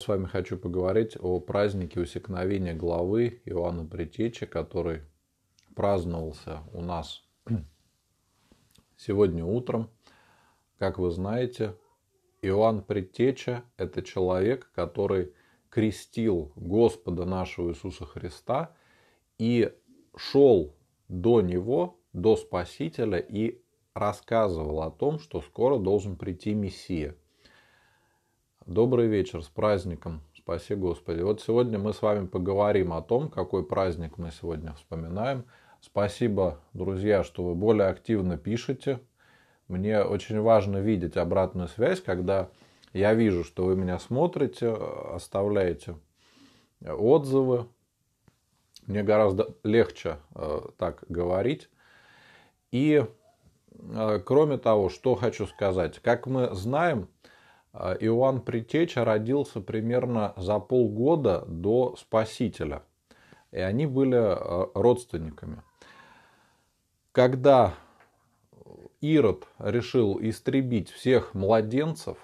С вами хочу поговорить о празднике усекновения главы Иоанна Притечи, который праздновался у нас сегодня утром. Как вы знаете, Иоанн Предтеча – это человек, который крестил Господа нашего Иисуса Христа и шел до Него, до Спасителя и рассказывал о том, что скоро должен прийти Мессия – Добрый вечер, с праздником. Спаси Господи. Вот сегодня мы с вами поговорим о том, какой праздник мы сегодня вспоминаем. Спасибо, друзья, что вы более активно пишете. Мне очень важно видеть обратную связь, когда я вижу, что вы меня смотрите, э, оставляете э, отзывы. Мне гораздо легче э, так говорить. И э, кроме того, что хочу сказать, как мы знаем, а, Иоанн Притеча родился примерно за полгода до Спасителя. И они были а, родственниками. Когда Ирод решил истребить всех младенцев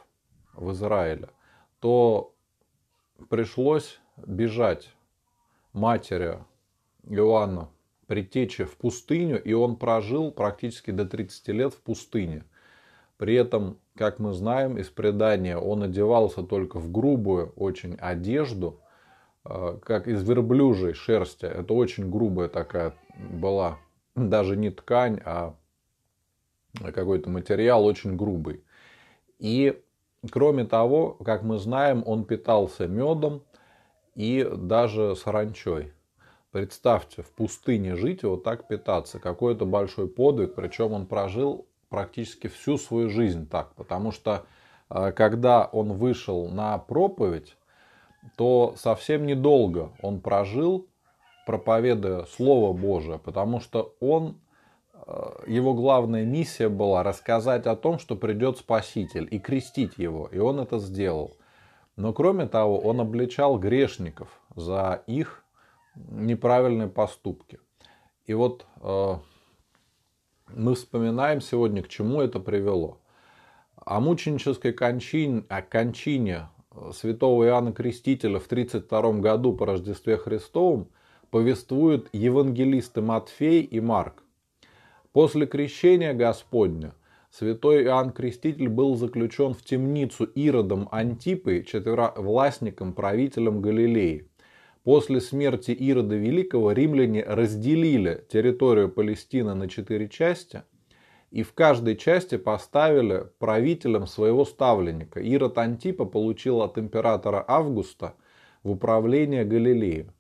в Израиле, то пришлось бежать матери Иоанна Притечи в пустыню, и он прожил практически до 30 лет в пустыне – при этом, как мы знаем из предания, он одевался только в грубую очень одежду, э, как из верблюжей шерсти. Это очень грубая такая была, даже не ткань, а какой-то материал очень грубый. И кроме того, как мы знаем, он питался медом и даже саранчой. Представьте, в пустыне жить и вот так питаться. Какой-то большой подвиг. Причем он прожил практически всю свою жизнь так, потому что э, когда он вышел на проповедь, то совсем недолго он прожил, проповедуя Слово Божие, потому что он, э, его главная миссия была рассказать о том, что придет Спаситель, и крестить его, и он это сделал. Но кроме того, он обличал грешников за их неправильные поступки. И вот э, мы вспоминаем сегодня, к чему это привело. О мученической кончине, о кончине э, святого Иоанна Крестителя в 32 году по Рождестве Христовом повествуют евангелисты Матфей и Марк. После крещения Господня святой Иоанн Креститель был заключен в темницу Иродом Антипой, властником, правителем Галилеи. После смерти Ирода Великого римляне разделили территорию Палестины на четыре части и в каждой части поставили правителем своего ставленника. Ирод Антипа получил от императора Августа в управление Галилею.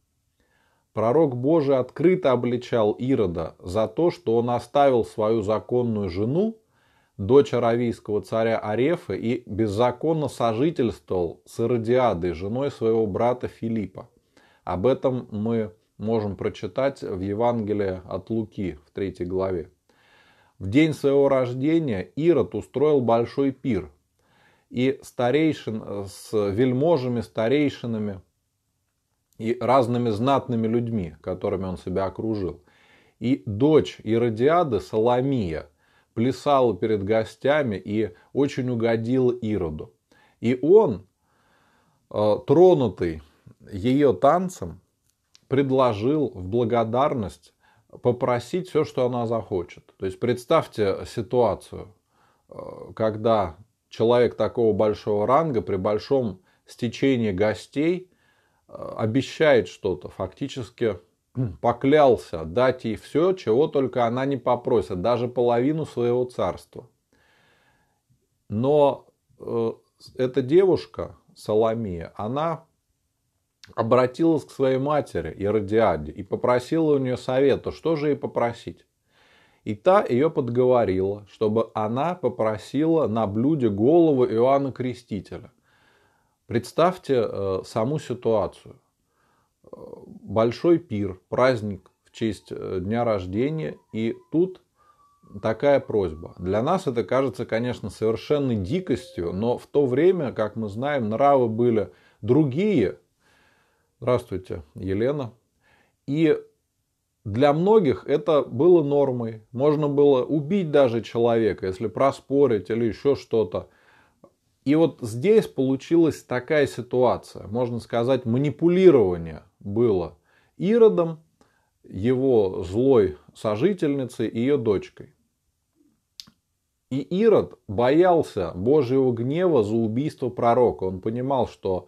Пророк Божий открыто обличал Ирода за то, что он оставил свою законную жену, дочь аравийского царя Арефа, и беззаконно сожительствовал с Иродиадой, женой своего брата Филиппа. Об этом мы можем прочитать в Евангелии от Луки в третьей главе. В день своего рождения Ирод устроил большой пир. И старейшин, э, с вельможами, старейшинами и разными знатными людьми, которыми он себя окружил. И дочь Иродиады Соломия плясала перед гостями и очень угодила Ироду. И он, э, тронутый ее танцем предложил в благодарность попросить все, что она захочет. То есть представьте ситуацию, э, когда человек такого большого ранга при большом стечении гостей э, обещает что-то, фактически поклялся дать ей все, чего только она не попросит, даже половину своего царства. Но э, эта девушка, Соломия, она обратилась к своей матери Иродиаде и попросила у нее совета, что же ей попросить. И та ее подговорила, чтобы она попросила на блюде голову Иоанна Крестителя. Представьте э, саму ситуацию. Э, большой пир, праздник в честь э, дня рождения, и тут такая просьба. Для нас это кажется, конечно, совершенной дикостью, но в то время, как мы знаем, нравы были другие – Здравствуйте, Елена. И для многих это было нормой. Можно было убить даже человека, если проспорить или еще что-то. И вот здесь получилась такая ситуация. Можно сказать, манипулирование было Иродом, его злой сожительницей и ее дочкой. И Ирод боялся Божьего гнева за убийство пророка. Он понимал, что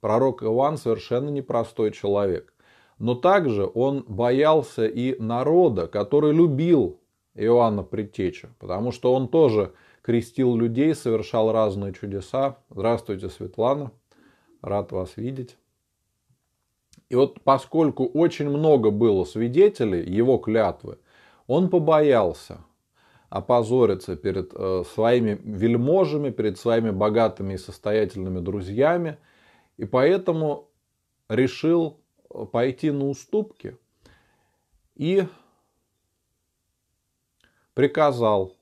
Пророк Иоанн совершенно непростой человек. Но также он боялся и народа, который любил Иоанна Предтеча, потому что он тоже крестил людей, совершал разные чудеса. Здравствуйте, Светлана. Рад вас видеть. И вот поскольку очень много было свидетелей его клятвы, он побоялся опозориться перед э, своими вельможами, перед своими богатыми и состоятельными друзьями – и поэтому решил э, пойти на уступки и приказал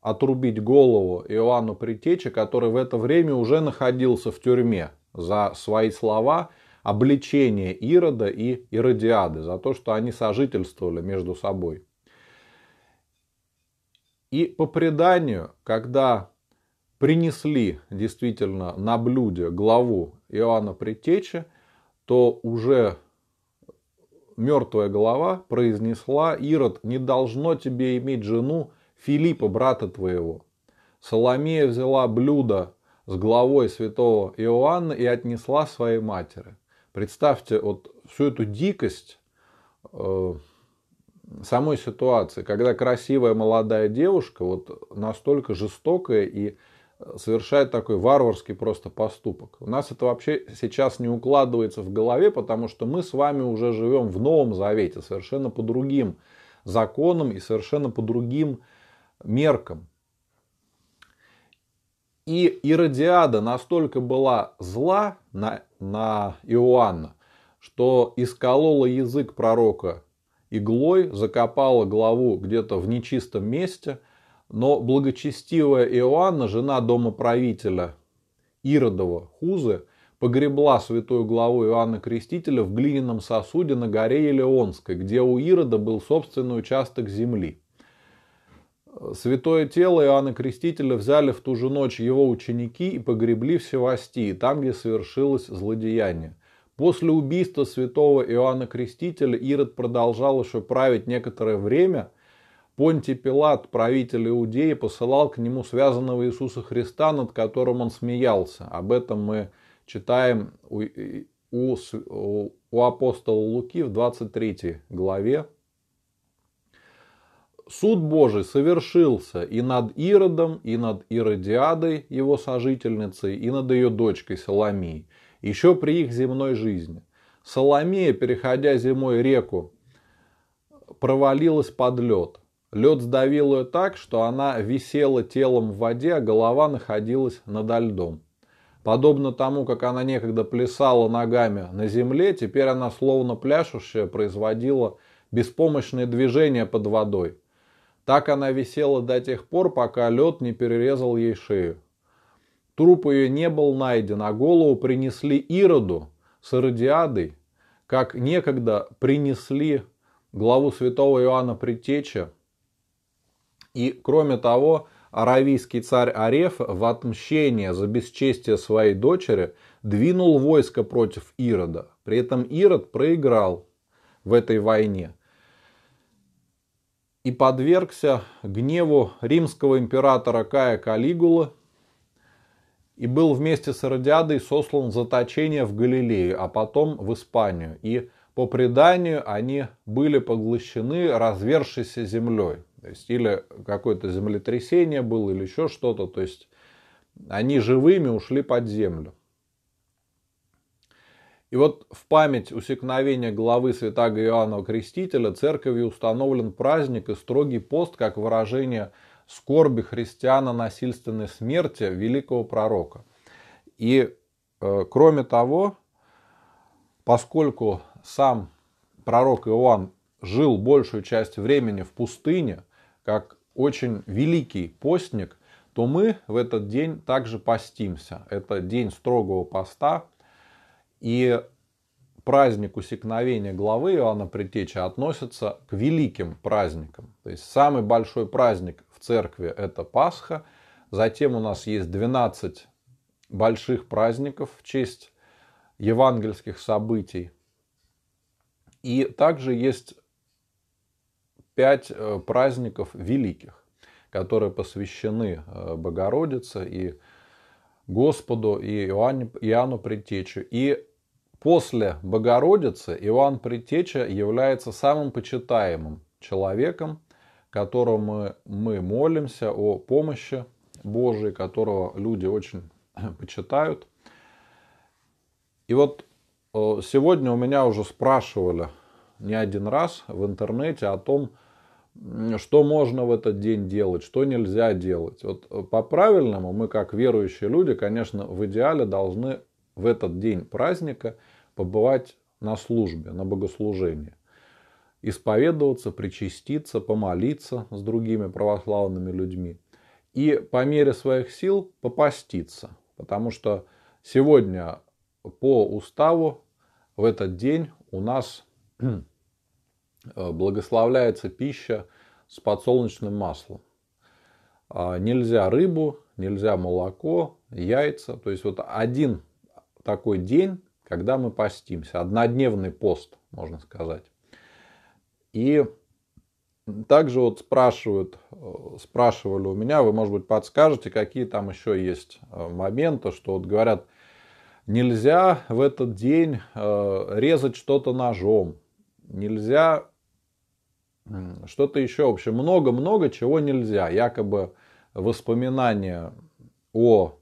отрубить голову Иоанну Притече, который в это время уже находился в тюрьме за свои слова обличение Ирода и Иродиады, за то, что они сожительствовали между собой. И по преданию, когда принесли действительно на блюде главу Иоанна Предтечи, то уже мертвая голова произнесла «Ирод, не должно тебе иметь жену Филиппа, брата твоего». Соломея взяла блюдо с главой святого Иоанна и отнесла своей матери. Представьте вот всю эту дикость э, самой ситуации, когда красивая молодая девушка вот настолько жестокая и совершает такой варварский просто поступок. У нас это вообще сейчас не укладывается в голове, потому что мы с вами уже живем в Новом Завете, совершенно по другим законам и совершенно по другим меркам. И Иродиада настолько была зла на, на Иоанна, что исколола язык пророка иглой, закопала главу где-то в нечистом месте – но благочестивая Иоанна, жена дома правителя Иродова Хузы, погребла святую главу Иоанна Крестителя в глиняном сосуде на горе Елеонской, где у Ирода был собственный участок земли. Святое тело Иоанна Крестителя взяли в ту же ночь его ученики и погребли в Севастии, там, где совершилось злодеяние. После убийства святого Иоанна Крестителя Ирод продолжал еще править некоторое время – Понтий Пилат, правитель Иудеи, посылал к нему связанного Иисуса Христа, над которым он смеялся. Об этом мы читаем у, у, у апостола Луки в 23 главе. Суд Божий совершился и над Иродом, и над Иродиадой, его сожительницей, и над ее дочкой Соломией, еще при их земной жизни. Соломия, переходя зимой реку, провалилась под лед. Лед сдавил ее так, что она висела телом в воде, а голова находилась надо льдом. Подобно тому, как она некогда плясала ногами на земле, теперь она словно пляшущая производила беспомощные движения под водой. Так она висела до тех пор, пока лед не перерезал ей шею. Труп ее не был найден, а голову принесли Ироду с Иродиадой, как некогда принесли главу святого Иоанна Притеча и кроме того, аравийский царь Ареф в отмщение за бесчестие своей дочери двинул войско против Ирода. При этом Ирод проиграл в этой войне и подвергся гневу римского императора Кая Калигулы и был вместе с Родиадой сослан в заточение в Галилею, а потом в Испанию. И по преданию они были поглощены развершейся землей. То есть, или какое-то землетрясение было, или еще что-то. То есть, они живыми ушли под землю. И вот в память усекновения главы святаго Иоанна Крестителя церковью установлен праздник и строгий пост как выражение скорби христиана насильственной смерти великого пророка. И э, кроме того, поскольку сам пророк Иоанн жил большую часть времени в пустыне, как очень великий постник, то мы в этот день также постимся. Это день строгого поста. И праздник усекновения главы Иоанна Притеча относится к великим праздникам. То есть самый большой праздник в церкви – это Пасха. Затем у нас есть 12 больших праздников в честь евангельских событий. И также есть пять э, праздников великих, которые посвящены э, Богородице и Господу и Иоанне, Иоанну Предтече. И после Богородицы Иоанн Предтеча является самым почитаемым человеком, которому мы молимся о помощи Божией, которого люди очень почитают. И вот э, сегодня у меня уже спрашивали не один раз в интернете о том, что можно в этот день делать, что нельзя делать. Вот э, по-правильному мы, как верующие люди, конечно, в идеале должны в этот день праздника побывать на службе, на богослужении. Исповедоваться, причаститься, помолиться с другими православными людьми. И по мере своих сил попаститься. Потому что сегодня по уставу в этот день у нас э, Э, благословляется пища с подсолнечным маслом. А, нельзя рыбу, нельзя молоко, яйца. То есть вот один такой день, когда мы постимся. Однодневный пост, можно сказать. И также вот спрашивают, э, спрашивали у меня, вы, может быть, подскажете, какие там еще есть э, моменты, что вот говорят, нельзя в этот день резать что-то ножом, нельзя что-то еще, в общем, много-много чего нельзя. Якобы воспоминания о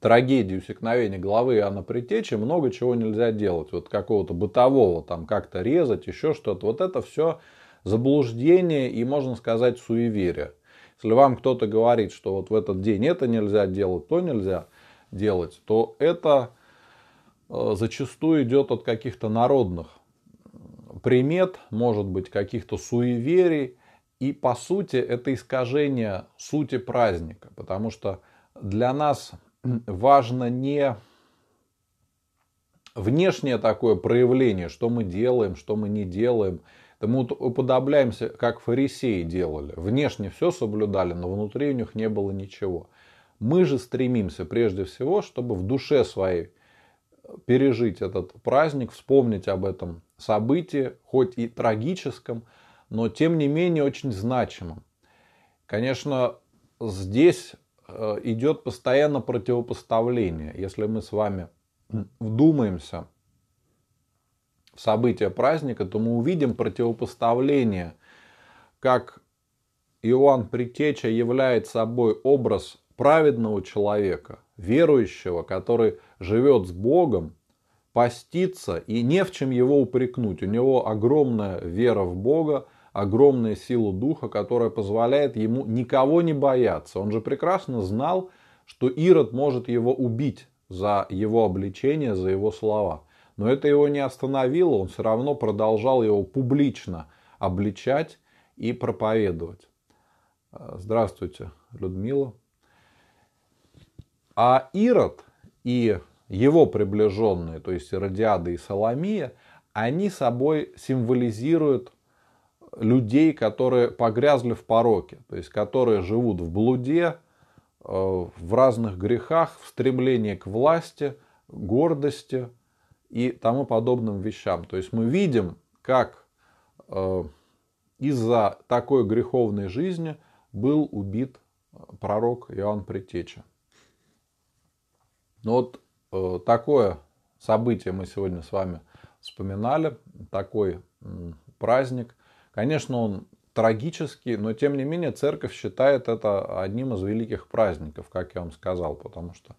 трагедии усекновения главы Иоанна Притечи много чего нельзя делать. Вот какого-то бытового, там как-то резать, еще что-то. Вот это все заблуждение и, можно сказать, суеверие. Если вам кто-то говорит, что вот в этот день это нельзя делать, то нельзя делать, то это э, зачастую идет от каких-то народных примет, может быть, каких-то суеверий. И, по сути, это искажение сути праздника. Потому что для нас важно не внешнее такое проявление, что мы делаем, что мы не делаем. Это мы уподобляемся, как фарисеи делали. Внешне все соблюдали, но внутри у них не было ничего. Мы же стремимся прежде всего, чтобы в душе своей пережить этот праздник, вспомнить об этом событии, хоть и трагическом, но тем не менее очень значимом. Конечно, здесь э, идет постоянно противопоставление. Если мы с вами вдумаемся в события праздника, то мы увидим противопоставление, как Иоанн Притеча является собой образ праведного человека – верующего, который живет с Богом, поститься и не в чем его упрекнуть. У него огромная вера в Бога, огромная сила духа, которая позволяет ему никого не бояться. Он же прекрасно знал, что Ирод может его убить за его обличение, за его слова. Но это его не остановило, он все равно продолжал его публично обличать и проповедовать. Э, здравствуйте, Людмила. А Ирод и его приближенные, то есть Иродиада и Соломия, они собой символизируют людей, которые погрязли в пороке, то есть которые живут в блуде, э, в разных грехах, в стремлении к власти, гордости и тому подобным вещам. То есть мы видим, как э, из-за такой греховной жизни был убит пророк Иоанн Притеча. Ну вот э, такое событие мы сегодня с вами вспоминали, такой праздник. Конечно, он трагический, но тем не менее церковь считает это одним из великих праздников, как я вам сказал, потому что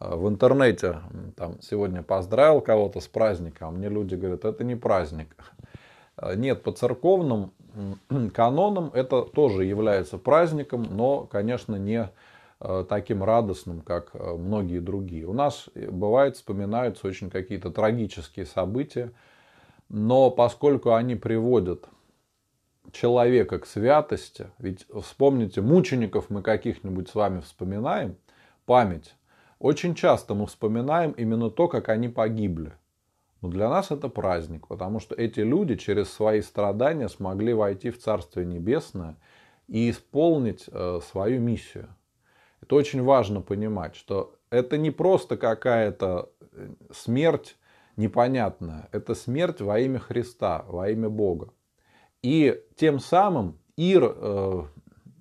э, в интернете там сегодня поздравил кого-то с праздником, а мне люди говорят, это не праздник. Э, нет, по церковным канонам это тоже является праздником, но, конечно, не Э, таким радостным, как э, многие другие. У нас, э, бывает, вспоминаются очень какие-то трагические события, но поскольку они приводят человека к святости, ведь вспомните, мучеников мы каких-нибудь с вами вспоминаем, память, очень часто мы вспоминаем именно то, как они погибли. Но для нас это праздник, потому что эти люди через свои страдания смогли войти в Царствие Небесное и исполнить свою миссию – то очень важно понимать, что это не просто какая-то э, смерть непонятная, это смерть во имя Христа, во имя Бога. И тем самым Ир, э,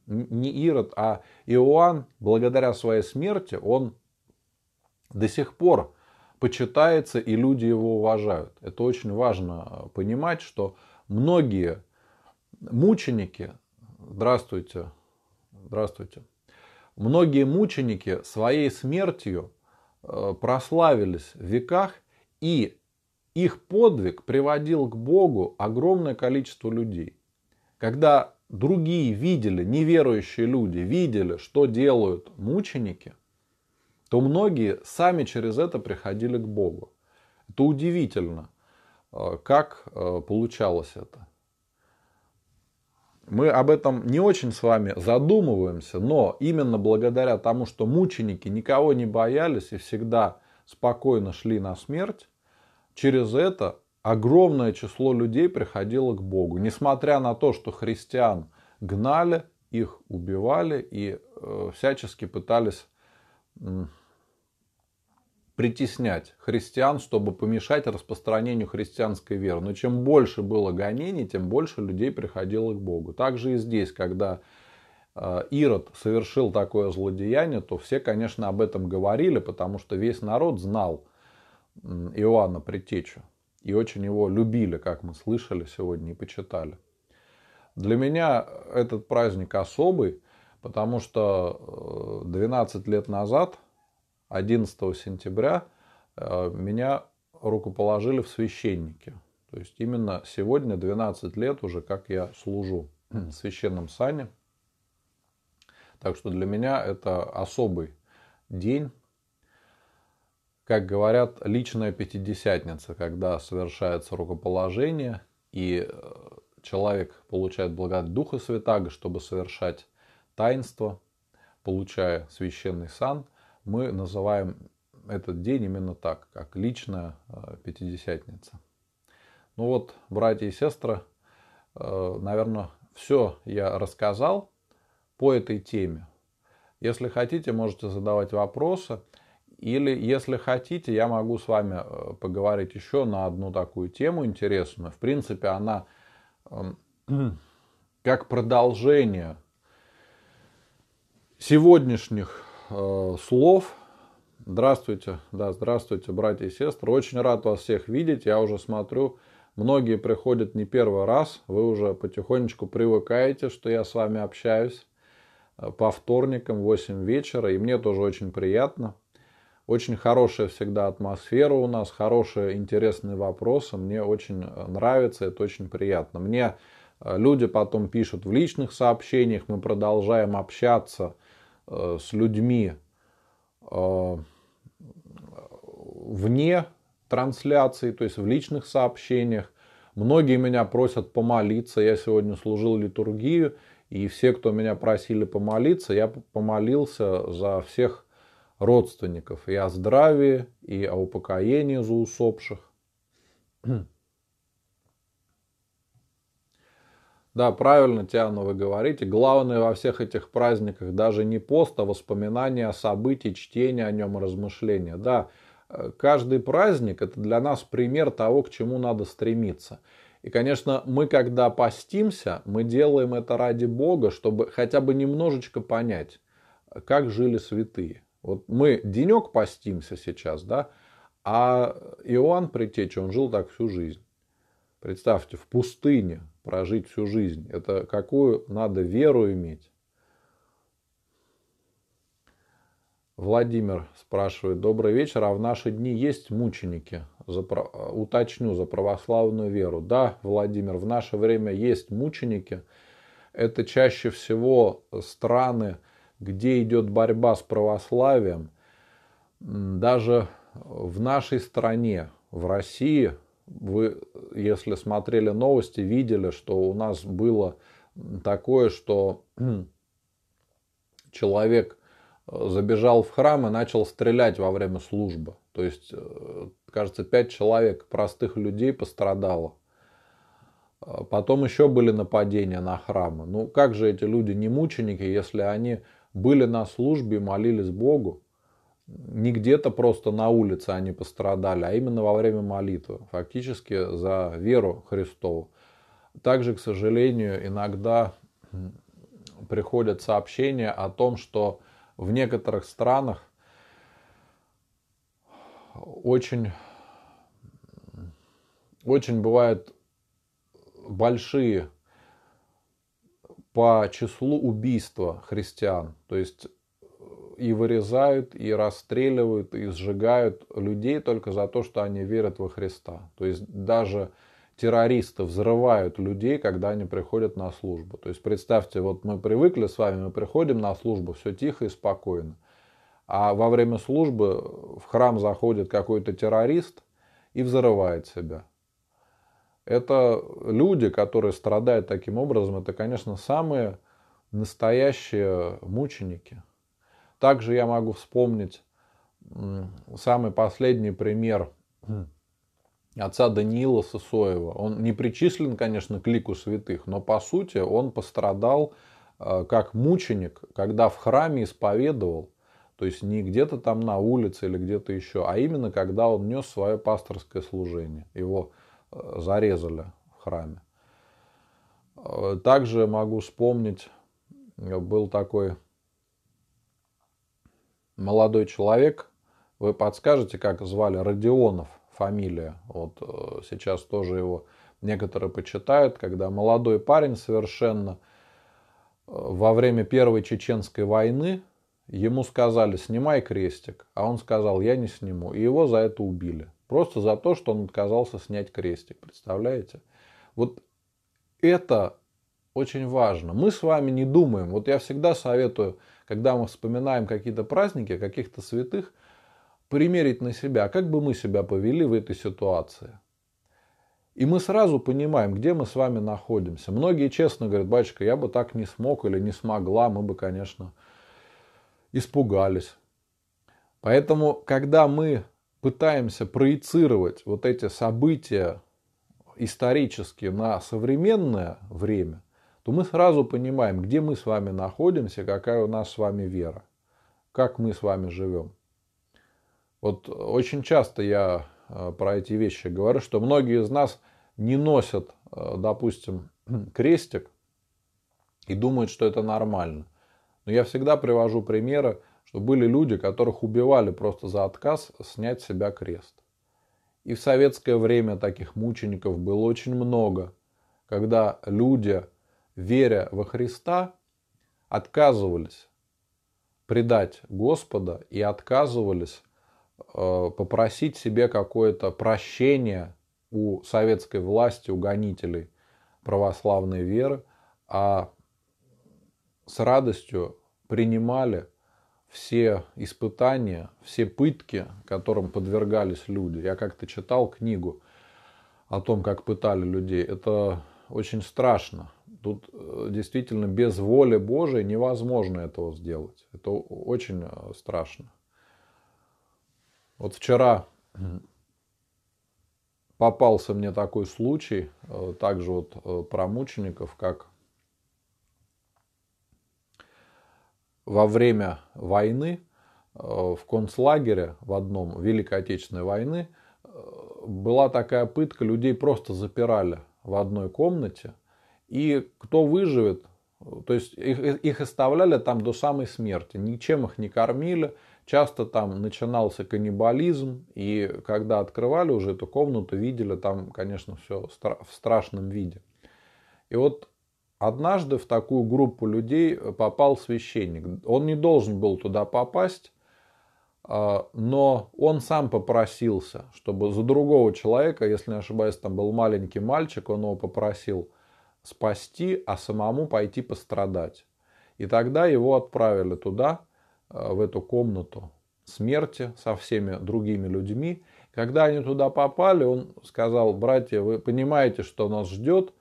не Ирод, а Иоанн, благодаря своей смерти, он до сих пор почитается, и люди его уважают. Это очень важно э, понимать, что многие мученики... Здравствуйте. Здравствуйте. Многие мученики своей смертью э, прославились в веках, и их подвиг приводил к Богу огромное количество людей. Когда другие видели, неверующие люди видели, что делают мученики, то многие сами через это приходили к Богу. Это удивительно, э, как э, получалось это. Мы об этом не очень с вами задумываемся, но именно благодаря тому, что мученики никого не боялись и всегда спокойно шли на смерть, через это огромное число людей приходило к Богу. Несмотря на то, что христиан гнали, их убивали и э, всячески пытались притеснять христиан, чтобы помешать распространению христианской веры. Но чем больше было гонений, тем больше людей приходило к Богу. Также и здесь, когда э, Ирод совершил такое злодеяние, то все, конечно, об этом говорили, потому что весь народ знал Иоанна Притечу. И очень его любили, как мы слышали сегодня и почитали. Для меня этот праздник особый, потому что 12 э, лет назад – 11 сентября э, меня рукоположили в священнике. То есть именно сегодня 12 лет уже, как я служу в священном сане. Так что для меня это особый день. Как говорят, личная пятидесятница, когда совершается рукоположение, и э, человек получает благодать Духа Святаго, чтобы совершать таинство, получая священный сан – мы называем этот день именно так, как личная э, пятидесятница. Ну вот, братья и сестры, э, наверное, все я рассказал по этой теме. Если хотите, можете задавать вопросы. Или, если хотите, я могу с вами э, поговорить еще на одну такую тему интересную. В принципе, она эм, как продолжение сегодняшних Э, слов. Здравствуйте, да, здравствуйте, братья и сестры. Очень рад вас всех видеть. Я уже смотрю, многие приходят не первый раз. Вы уже потихонечку привыкаете, что я с вами общаюсь э, по вторникам в 8 вечера. И мне тоже очень приятно. Очень хорошая всегда атмосфера у нас, хорошие, интересные вопросы. Мне очень э, нравится, это очень приятно. Мне люди потом пишут в личных сообщениях, мы продолжаем общаться Э, с людьми э, вне трансляции, то есть в личных сообщениях. Многие меня просят помолиться. Я сегодня служил литургию, и все, кто меня просили помолиться, я помолился за всех родственников и о здравии, и о упокоении за усопших. Да, правильно, Тиана, вы говорите. Главное во всех этих праздниках даже не пост, а воспоминания о событии, чтение о нем, размышления. Да, э, каждый праздник – это для нас пример того, к чему надо стремиться. И, конечно, мы, когда постимся, мы делаем это ради Бога, чтобы хотя бы немножечко понять, как жили святые. Вот мы денек постимся сейчас, да, а Иоанн Притечи, он жил так всю жизнь. Представьте, в пустыне прожить всю жизнь. Это какую надо веру иметь? Владимир спрашивает. Добрый вечер. А в наши дни есть мученики? За, уточню за православную веру. Да, Владимир, в наше время есть мученики. Это чаще всего страны, где идет борьба с православием. Даже в нашей стране, в России, вы, если смотрели новости, видели, что у нас было такое, что человек э, забежал в храм и начал стрелять во время службы. То есть, э, кажется, пять человек простых людей пострадало. А потом еще были нападения на храмы. Ну как же эти люди не мученики, если они были на службе и молились Богу? не где-то просто на улице они пострадали, а именно во время молитвы, фактически за веру Христову. Также, к сожалению, иногда приходят сообщения о том, что в некоторых странах очень, очень бывают большие по числу убийства христиан. То есть и вырезают, и расстреливают, и сжигают людей только за то, что они верят во Христа. То есть даже террористы взрывают людей, когда они приходят на службу. То есть представьте, вот мы привыкли с вами, мы приходим на службу, все тихо и спокойно. А во время службы в храм заходит какой-то террорист и взрывает себя. Это люди, которые страдают таким образом, это, конечно, самые настоящие мученики – также я могу вспомнить самый последний пример отца Даниила Сосоева Он не причислен, конечно, к лику святых, но по сути он пострадал э, как мученик, когда в храме исповедовал, то есть не где-то там на улице или где-то еще, а именно когда он нес свое пасторское служение. Его э, зарезали в храме. Э, также могу вспомнить, был такой молодой человек, вы подскажете, как звали Родионов, фамилия. Вот э, сейчас тоже его некоторые почитают, когда молодой парень совершенно э, во время Первой Чеченской войны ему сказали, снимай крестик, а он сказал, я не сниму. И его за это убили. Просто за то, что он отказался снять крестик. Представляете? Вот это очень важно. Мы с вами не думаем. Вот я всегда советую когда мы вспоминаем какие-то праздники, каких-то святых, примерить на себя, как бы мы себя повели в этой ситуации. И мы сразу понимаем, где мы с вами находимся. Многие честно говорят, батюшка, я бы так не смог или не смогла, мы бы, конечно, испугались. Поэтому, когда мы пытаемся проецировать вот эти события исторически на современное время – то мы сразу понимаем, где мы с вами находимся, какая у нас с вами вера, как мы с вами живем. Вот очень часто я э, про эти вещи говорю, что многие из нас не носят, э, допустим, крестик и думают, что это нормально. Но я всегда привожу примеры, что были люди, которых убивали просто за отказ снять с себя крест. И в советское время таких мучеников было очень много, когда люди веря во Христа, отказывались предать Господа и отказывались э, попросить себе какое-то прощение у советской власти, у гонителей православной веры, а с радостью принимали все испытания, все пытки, которым подвергались люди. Я как-то читал книгу о том, как пытали людей. Это очень страшно. Тут э, действительно без воли Божией невозможно этого сделать. Это очень э, страшно. Вот вчера попался мне такой случай, э, также вот про мучеников, как во время войны в концлагере в одном Великой Отечественной войны была такая пытка, людей просто запирали в одной комнате, и кто выживет, то есть их, их оставляли там до самой смерти, ничем их не кормили. Часто там начинался каннибализм, и когда открывали уже эту комнату, видели там, конечно, все в страшном виде. И вот однажды в такую группу людей попал священник. Он не должен был туда попасть, а, но он сам попросился, чтобы за другого человека, если не ошибаюсь, там был маленький мальчик, он его попросил – спасти, а самому пойти пострадать. И тогда его отправили туда, э, в эту комнату смерти со всеми другими людьми. Когда они туда попали, он сказал, братья, вы понимаете, что нас ждет,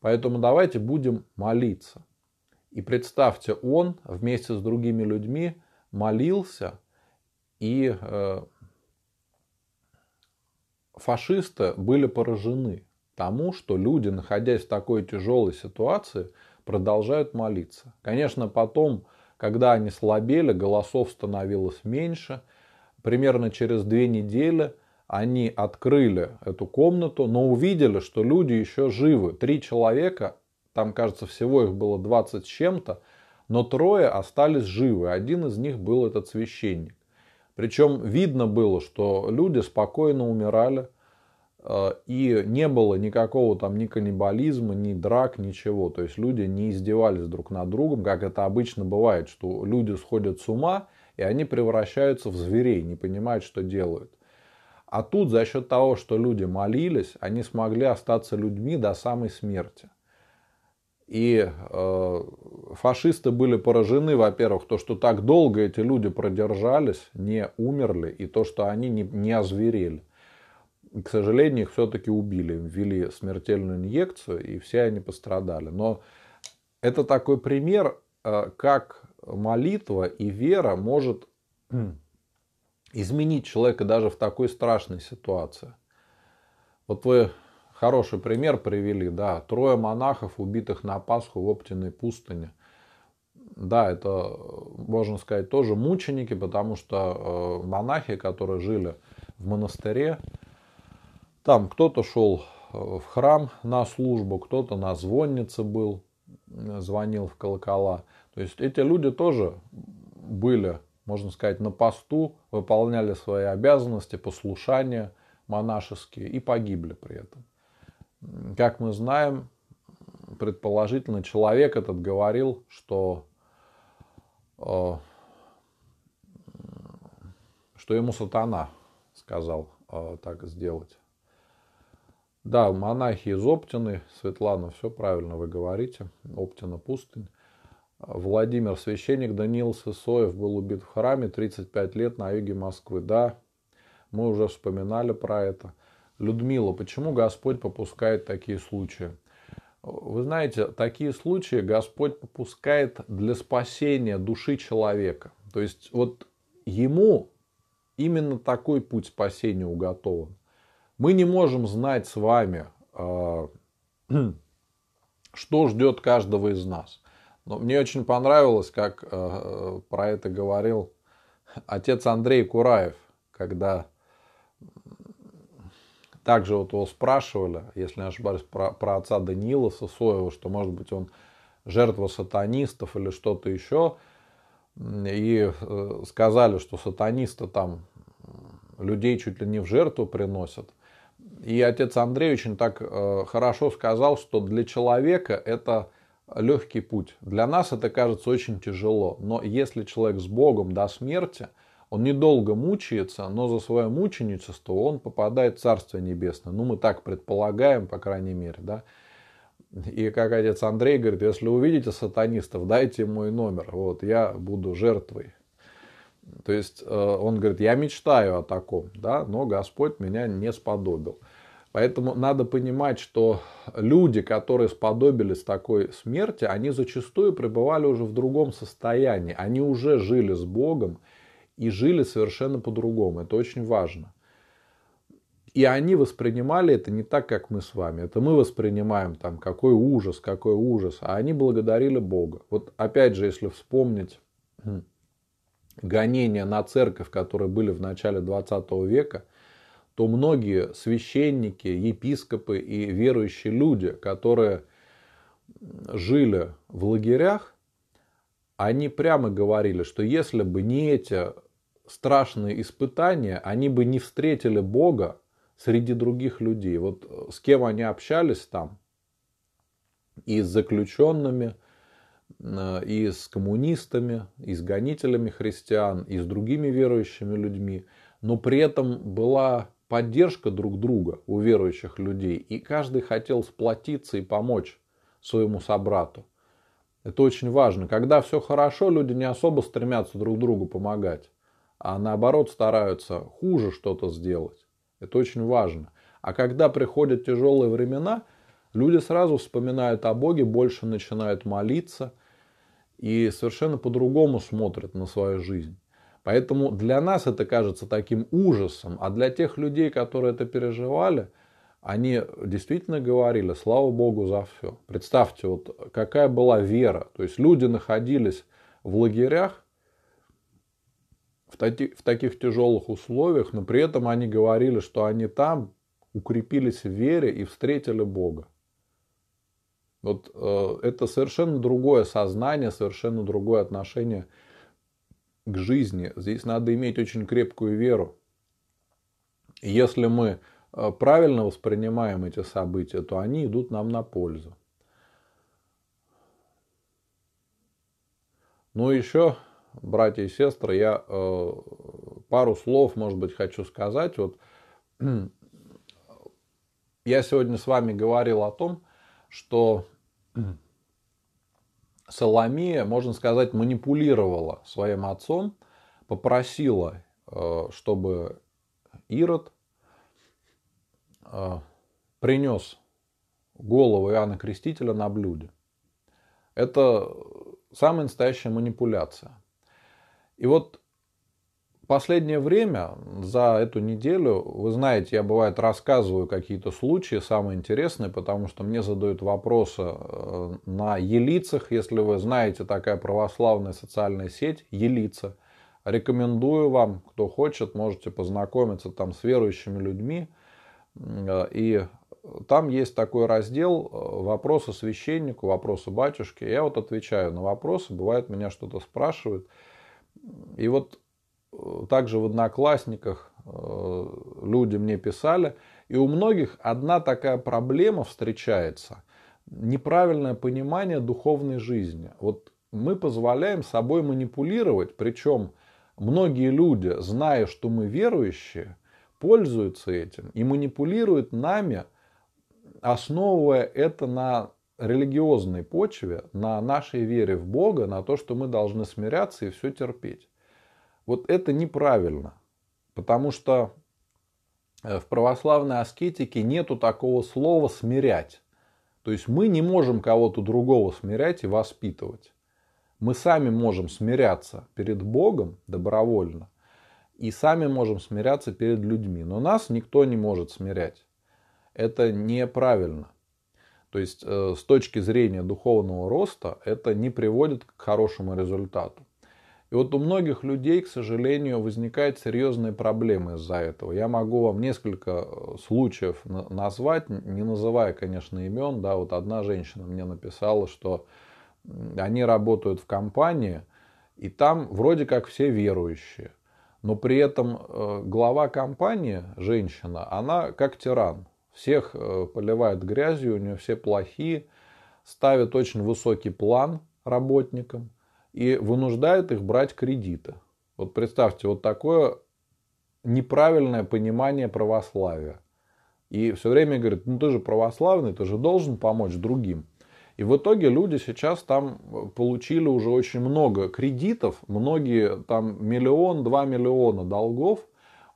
поэтому давайте будем молиться. И представьте, он вместе с другими людьми молился, и э, фашисты были поражены тому, что люди, находясь в такой тяжелой ситуации, продолжают молиться. Конечно, потом, когда они слабели, голосов становилось меньше. Примерно через две недели они открыли эту комнату, но увидели, что люди еще живы. Три человека, там, кажется, всего их было 20 с чем-то, но трое остались живы. Один из них был этот священник. Причем видно было, что люди спокойно умирали – Э, и не было никакого там ни каннибализма, ни драк, ничего. То есть люди не издевались друг над другом, как это обычно бывает, что люди сходят с ума, и они превращаются в зверей, не понимают, что делают. А тут за счет того, что люди молились, они смогли остаться людьми до самой смерти. И э, фашисты были поражены, во-первых, то, что так долго эти люди продержались, не умерли, и то, что они не, не озверели. К сожалению, их все-таки убили, ввели смертельную инъекцию, и все они пострадали. Но это такой пример, э, как молитва и вера может изменить человека даже в такой страшной ситуации. Вот вы хороший пример привели, да, трое монахов, убитых на Пасху в Оптиной пустыне. Да, это, можно сказать, тоже мученики, потому что э, монахи, которые жили в монастыре, там кто-то шел э, в храм на службу, кто-то на звоннице был, э, звонил в колокола. То есть эти люди тоже были, можно сказать, на посту, выполняли свои обязанности, послушания монашеские и погибли при этом. Как мы знаем, предположительно, человек этот говорил, что, э, что ему сатана сказал э, так сделать. Да, монахи из Оптины, Светлана, все правильно вы говорите, Оптина пустынь. Владимир, священник Даниил Сысоев был убит в храме 35 лет на юге Москвы. Да, мы уже вспоминали про это. Людмила, почему Господь попускает такие случаи? Вы знаете, такие случаи Господь попускает для спасения души человека. То есть вот ему именно такой путь спасения уготован. Мы не можем знать с вами, а, что ждет каждого из нас. Но мне очень понравилось, как а, про это говорил отец Андрей Кураев, когда также вот его спрашивали, если не ошибаюсь, про, про отца Даниила Сосоева, что, может быть, он жертва сатанистов или что-то еще. И э, сказали, что сатанисты там людей чуть ли не в жертву приносят – и отец Андрей очень так э, хорошо сказал, что для человека это легкий путь. Для нас это кажется очень тяжело. Но если человек с Богом до смерти, он недолго мучается, но за свое мученичество он попадает в Царствие Небесное. Ну, мы так предполагаем, по крайней мере, да. И как отец Андрей говорит, если увидите сатанистов, дайте мой номер, вот, я буду жертвой то есть э, он говорит, я мечтаю о таком, да, но Господь меня не сподобил. Поэтому надо понимать, что люди, которые сподобились такой смерти, они зачастую пребывали уже в другом состоянии. Они уже жили с Богом и жили совершенно по-другому. Это очень важно. И они воспринимали это не так, как мы с вами. Это мы воспринимаем там, какой ужас, какой ужас. А они благодарили Бога. Вот опять же, если вспомнить гонения на церковь, которые были в начале 20 века, то многие священники, епископы и верующие люди, которые жили в лагерях, они прямо говорили, что если бы не эти страшные испытания, они бы не встретили Бога среди других людей. Вот с кем они общались там, и с заключенными, Э, и с коммунистами, и с гонителями христиан, и с другими верующими людьми, но при этом была поддержка друг друга у верующих людей, и каждый хотел сплотиться и помочь своему собрату. Это очень важно. Когда все хорошо, люди не особо стремятся друг другу помогать, а наоборот стараются хуже что-то сделать. Это очень важно. А когда приходят тяжелые времена, люди сразу вспоминают о Боге, больше начинают молиться – и совершенно по-другому смотрят на свою жизнь. Поэтому для нас это кажется таким ужасом, а для тех людей, которые это переживали, они действительно говорили, слава Богу за все. Представьте, вот какая была вера. То есть люди находились в лагерях в, таки, в таких тяжелых условиях, но при этом они говорили, что они там укрепились в вере и встретили Бога. Вот э, это совершенно другое сознание, совершенно другое отношение к жизни. Здесь надо иметь очень крепкую веру. Если мы э, правильно воспринимаем эти события, то они идут нам на пользу. Ну еще, братья и сестры, я э, пару слов, может быть, хочу сказать. Вот я сегодня с вами говорил о том, что Соломея, можно сказать, манипулировала своим отцом, попросила, э, чтобы Ирод э, принес голову Иоанна Крестителя на блюде. Это самая настоящая манипуляция. И вот последнее время, за эту неделю, вы знаете, я бывает рассказываю какие-то случаи, самые интересные, потому что мне задают вопросы э, на Елицах, если вы знаете такая православная социальная сеть, Елица. Рекомендую вам, кто хочет, можете познакомиться там с верующими людьми. Э, и там есть такой раздел э, «Вопросы священнику», «Вопросы батюшке». Я вот отвечаю на вопросы, бывает меня что-то спрашивают. И вот также в одноклассниках э, люди мне писали, и у многих одна такая проблема встречается – неправильное понимание духовной жизни. Вот мы позволяем собой манипулировать, причем многие люди, зная, что мы верующие, пользуются этим и манипулируют нами, основывая это на религиозной почве, на нашей вере в Бога, на то, что мы должны смиряться и все терпеть. Вот это неправильно, потому что э, в православной аскетике нету такого слова «смирять». То есть мы не можем кого-то другого смирять и воспитывать. Мы сами можем смиряться перед Богом добровольно и сами можем смиряться перед людьми. Но нас никто не может смирять. Это неправильно. То есть э, с точки зрения духовного роста это не приводит к хорошему результату. И вот у многих людей, к сожалению, возникают серьезные проблемы из-за этого. Я могу вам несколько э, случаев назвать, не называя, конечно, имен. Да, вот одна женщина мне написала, что они работают в компании, и там вроде как все верующие. Но при этом э, глава компании, женщина, она как тиран. Всех э, поливает грязью, у нее все плохие, ставит очень высокий план работникам – и вынуждает их брать кредиты. Вот представьте, вот такое неправильное понимание православия. И все время говорит, ну ты же православный, ты же должен помочь другим. И в итоге люди сейчас там э, получили уже очень много кредитов, многие там миллион, два миллиона долгов,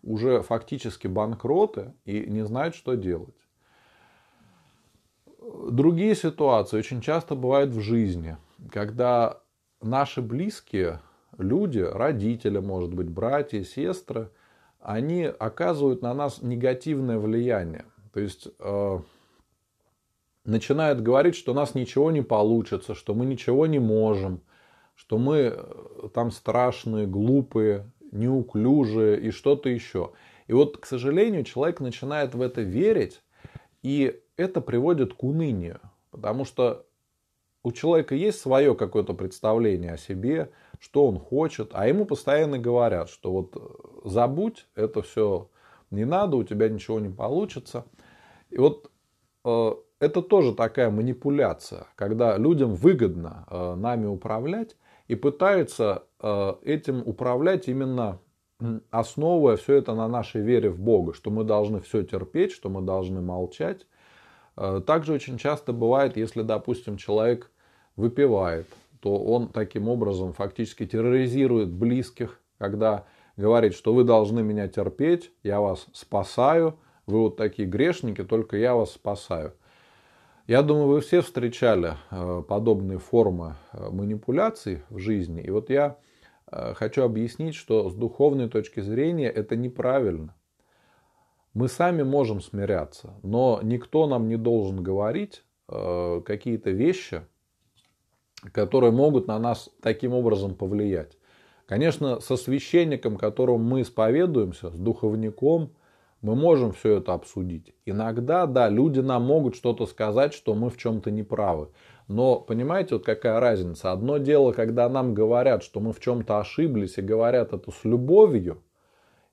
уже фактически банкроты и не знают, что делать. Другие ситуации очень часто бывают в жизни, когда наши близкие люди, родители, может быть, братья, сестры, они оказывают на нас негативное влияние. То есть э, начинают говорить, что у нас ничего не получится, что мы ничего не можем, что мы э, там страшные, глупые, неуклюжие и что-то еще. И вот, к сожалению, человек начинает в это верить, и это приводит к унынию. Потому что у человека есть свое какое-то представление о себе, что он хочет, а ему постоянно говорят, что вот э, забудь, это все не надо, у тебя ничего не получится. И вот э, это тоже такая манипуляция, когда людям выгодно э, нами управлять и пытаются э, этим управлять именно основывая все это на нашей вере в Бога, что мы должны все терпеть, что мы должны молчать. Э, Также очень часто бывает, если, допустим, человек выпивает, то он таким образом фактически терроризирует близких, когда говорит, что вы должны меня терпеть, я вас спасаю, вы вот такие грешники, только я вас спасаю. Я думаю, вы все встречали э, подобные формы э, манипуляций в жизни. И вот я э, хочу объяснить, что с духовной точки зрения это неправильно. Мы сами можем смиряться, но никто нам не должен говорить какие-то вещи, которые могут на нас таким образом повлиять. Конечно, со священником, которым мы исповедуемся, с духовником, мы можем все это обсудить. Иногда, да, люди нам могут что-то сказать, что мы в чем-то неправы. Но понимаете, вот какая разница? Одно дело, когда нам говорят, что мы в чем-то ошиблись и говорят это с любовью,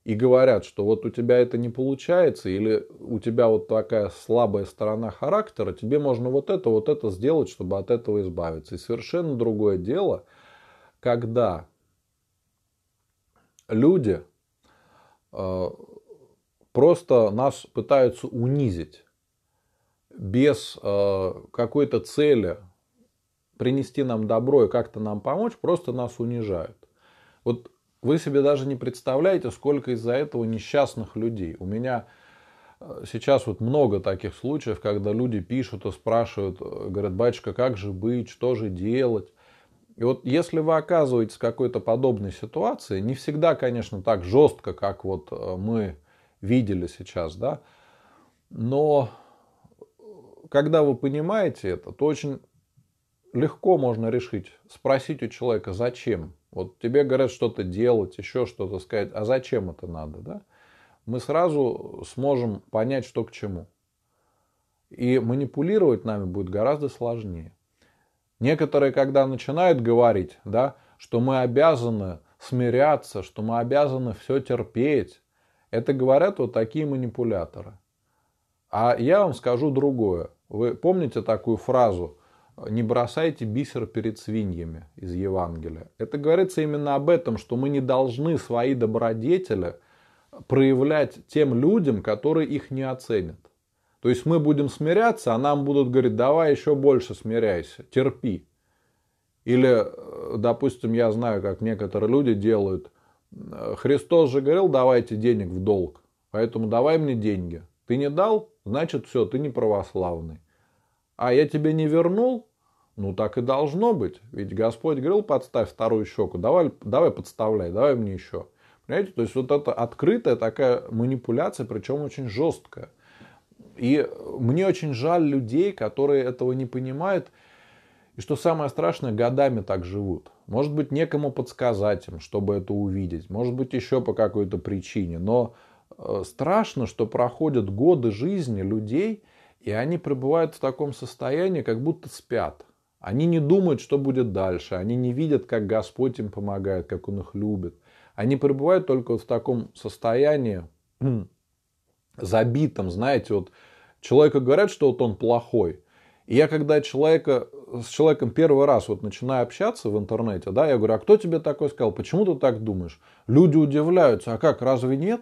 и говорят, что вот у тебя это не получается, или у тебя вот такая слабая сторона характера, тебе можно вот это, вот это сделать, чтобы от этого избавиться. И совершенно другое дело, когда люди э, просто нас пытаются унизить без э, какой-то цели принести нам добро и как-то нам помочь, просто нас унижают. Вот вы себе даже не представляете, сколько из-за этого несчастных людей. У меня э, сейчас вот много таких случаев, когда люди пишут и спрашивают, э, говорят, батюшка, как же быть, что же делать. И вот если вы оказываетесь в какой-то подобной ситуации, не всегда, конечно, так жестко, как вот э, мы видели сейчас, да, но когда вы понимаете это, то очень легко можно решить, спросить у человека, зачем вот тебе говорят что-то делать, еще что-то сказать. А зачем это надо? Да? Мы сразу сможем понять, что к чему. И манипулировать нами будет гораздо сложнее. Некоторые, когда начинают говорить, да, что мы обязаны смиряться, что мы обязаны все терпеть, это говорят вот такие манипуляторы. А я вам скажу другое. Вы помните такую фразу – не бросайте бисер перед свиньями из Евангелия. Это говорится именно об этом, что мы не должны свои добродетели проявлять тем людям, которые их не оценят. То есть мы будем смиряться, а нам будут говорить, давай еще больше смиряйся, терпи. Или, э, допустим, я знаю, как некоторые люди делают. «Э, Христос же говорил, давайте денег в долг, поэтому давай мне деньги. Ты не дал, значит все, ты не православный. А я тебе не вернул? Ну, так и должно быть. Ведь Господь говорил, подставь вторую щеку. Давай, давай подставляй, давай мне еще. Понимаете? То есть вот это открытая такая манипуляция, причем очень жесткая. И мне очень жаль людей, которые этого не понимают. И что самое страшное, годами так живут. Может быть, некому подсказать им, чтобы это увидеть. Может быть, еще по какой-то причине. Но э, страшно, что проходят годы жизни людей, и они пребывают в таком состоянии, как будто спят. Они не думают, что будет дальше. Они не видят, как Господь им помогает, как Он их любит. Они пребывают только вот в таком состоянии забитом. Знаете, вот человека говорят, что вот он плохой. И я когда человека, с человеком первый раз вот начинаю общаться в интернете, да, я говорю, а кто тебе такой сказал, почему ты так думаешь? Люди удивляются, а как, разве нет?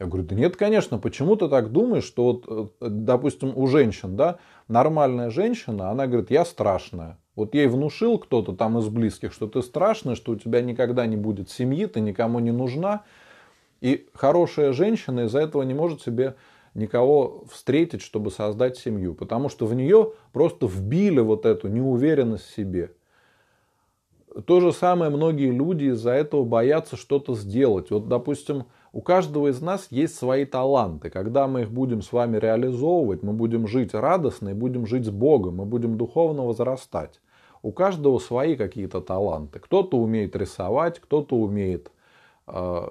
Я говорю, да нет, конечно, почему ты так думаешь, что вот, э, допустим, у женщин, да, нормальная женщина, она говорит, я страшная. Вот ей внушил кто-то там из близких, что ты страшная, что у тебя никогда не будет семьи, ты никому не нужна. И хорошая женщина из-за этого не может себе никого встретить, чтобы создать семью, потому что в нее просто вбили вот эту неуверенность в себе. То же самое многие люди из-за этого боятся что-то сделать. Вот, допустим, у каждого из нас есть свои таланты. Когда мы их будем с вами реализовывать, мы будем жить радостно и будем жить с Богом, мы будем духовно возрастать. У каждого свои какие-то таланты. Кто-то умеет рисовать, кто-то умеет э,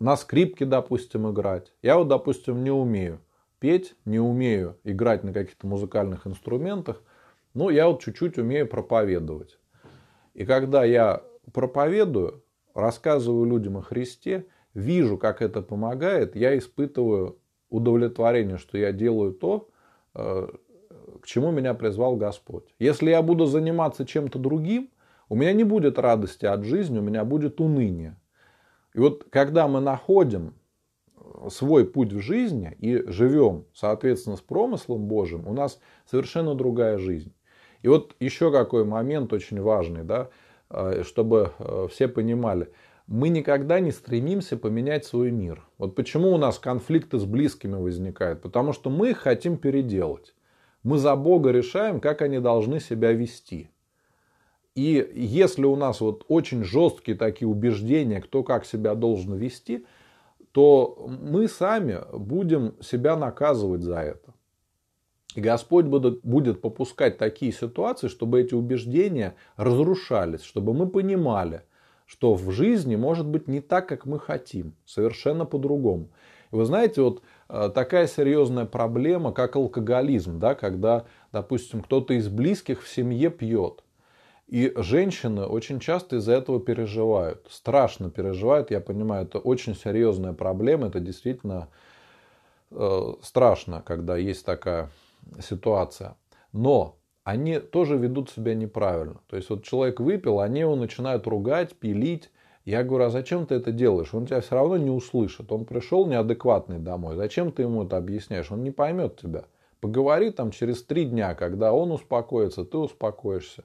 на скрипке, допустим, играть. Я вот, допустим, не умею петь, не умею играть на каких-то музыкальных инструментах. но я вот чуть-чуть умею проповедовать. И когда я проповедую, рассказываю людям о Христе – вижу, как это помогает, я испытываю удовлетворение, что я делаю то, э, к чему меня призвал Господь. Если я буду заниматься чем-то другим, у меня не будет радости от жизни, у меня будет уныние. И вот когда мы находим э, свой путь в жизни и живем, соответственно, с промыслом Божьим, у нас совершенно другая жизнь. И вот еще какой момент очень важный, да, э, чтобы все понимали – мы никогда не стремимся поменять свой мир. Вот почему у нас конфликты с близкими возникают? Потому что мы их хотим переделать. Мы за Бога решаем, как они должны себя вести. И если у нас вот очень жесткие такие убеждения, кто как себя должен вести, то мы сами будем себя наказывать за это. И Господь будет попускать такие ситуации, чтобы эти убеждения разрушались, чтобы мы понимали – что в жизни может быть не так, как мы хотим, совершенно по-другому. И вы знаете, вот э, такая серьезная проблема, как алкоголизм, да, когда, допустим, кто-то из близких в семье пьет. И женщины очень часто из-за этого переживают, страшно переживают, я понимаю, это очень серьезная проблема, это действительно э, страшно, когда есть такая ситуация. Но они тоже ведут себя неправильно. То есть вот человек выпил, они его начинают ругать, пилить. Я говорю, а зачем ты это делаешь? Он тебя все равно не услышит. Он пришел неадекватный домой. Зачем ты ему это объясняешь? Он не поймет тебя. Поговори там через три дня, когда он успокоится, ты успокоишься.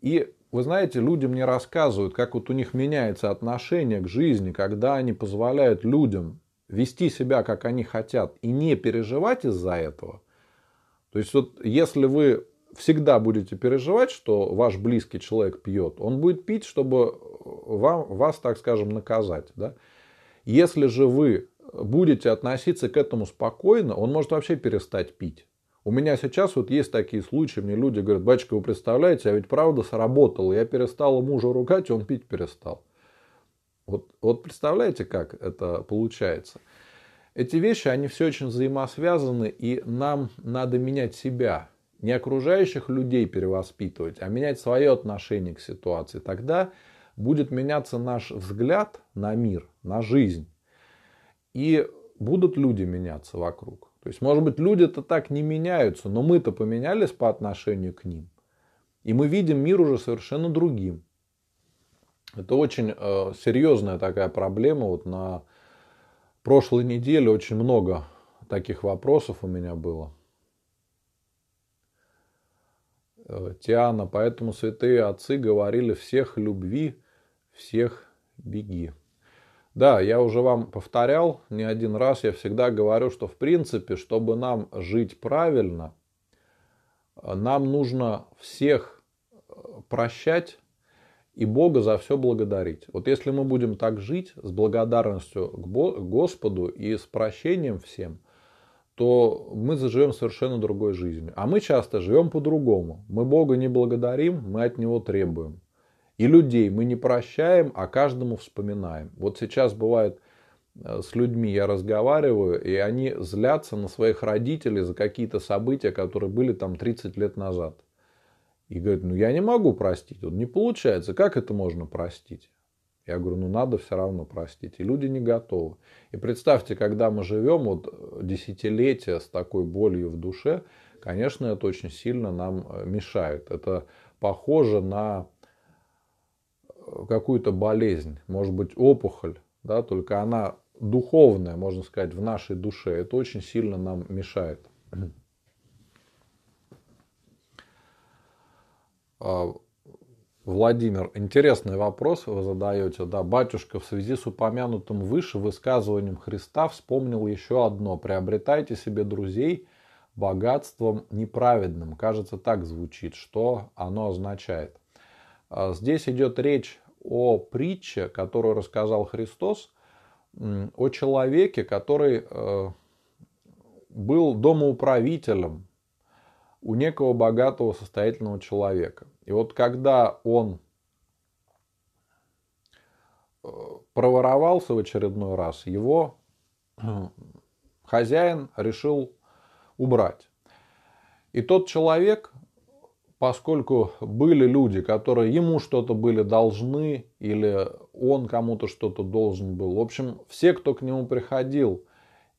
И вы знаете, людям не рассказывают, как вот у них меняется отношение к жизни, когда они позволяют людям вести себя, как они хотят, и не переживать из-за этого. То есть вот если вы всегда будете переживать, что ваш близкий человек пьет, он будет пить, чтобы э, вам, вас, так скажем, наказать. Да? Если же вы будете относиться к этому спокойно, он может вообще перестать пить. У меня сейчас вот есть такие случаи, мне люди говорят, батюшка, вы представляете, а ведь правда сработало, я перестала мужа ругать, и он пить перестал. Вот, вот представляете, как это получается? Эти вещи, они все очень взаимосвязаны, и нам надо менять себя не окружающих людей перевоспитывать, а менять свое отношение к ситуации, тогда будет меняться наш взгляд на мир, на жизнь. И будут люди меняться вокруг. То есть, может быть, люди-то так не меняются, но мы-то поменялись по отношению к ним. И мы видим мир уже совершенно другим. Это очень э, серьезная такая проблема. Вот на прошлой неделе очень много таких вопросов у меня было. Э, Тиана, поэтому святые отцы говорили всех любви, всех беги. Да, я уже вам повторял не один раз, я всегда говорю, что в принципе, чтобы нам жить правильно, нам нужно всех э, прощать и Бога за все благодарить. Вот если мы будем так жить с благодарностью к Господу и с прощением всем – то мы заживем совершенно другой жизнью. А мы часто живем по-другому. Мы Бога не благодарим, мы от Него требуем. И людей мы не прощаем, а каждому вспоминаем. Вот сейчас бывает э, с людьми я разговариваю, и они злятся на своих родителей за какие-то события, которые были там 30 лет назад. И говорят, ну я не могу простить, вот не получается, как это можно простить? Я говорю, ну надо все равно простить. И люди не готовы. И представьте, когда мы живем вот десятилетия с такой болью в душе, конечно, это очень сильно нам э, мешает. Это похоже на э, какую-то болезнь, может быть, опухоль, да, только она духовная, можно сказать, в нашей душе. Это очень сильно нам мешает. А, Владимир, интересный вопрос вы задаете. Да, батюшка, в связи с упомянутым выше высказыванием Христа вспомнил еще одно. Приобретайте себе друзей богатством неправедным. Кажется, так звучит. Что оно означает? А, здесь идет речь о притче, которую рассказал Христос, о человеке, который э, был домоуправителем у некого богатого состоятельного человека. И вот когда он э, проворовался в очередной раз, его э, хозяин решил убрать. И тот человек, поскольку были люди, которые ему что-то были должны, или он кому-то что-то должен был. В общем, все, кто к нему приходил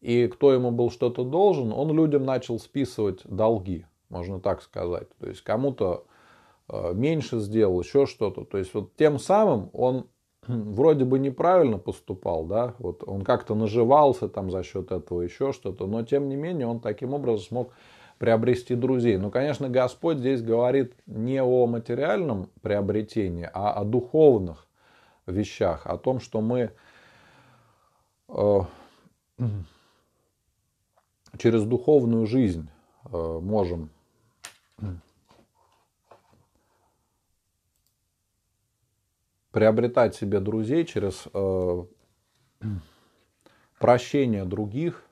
и кто ему был что-то должен, он людям начал списывать долги можно так сказать. То есть кому-то э, меньше сделал, еще что-то. То есть вот тем самым он вроде бы неправильно поступал, да, вот он как-то наживался там за счет этого еще что-то, но тем не менее он таким образом смог приобрести друзей. Но, ну, конечно, Господь здесь говорит не о материальном приобретении, а о духовных вещах, о том, что мы э, через духовную жизнь э, можем приобретать себе друзей через э, прощение других.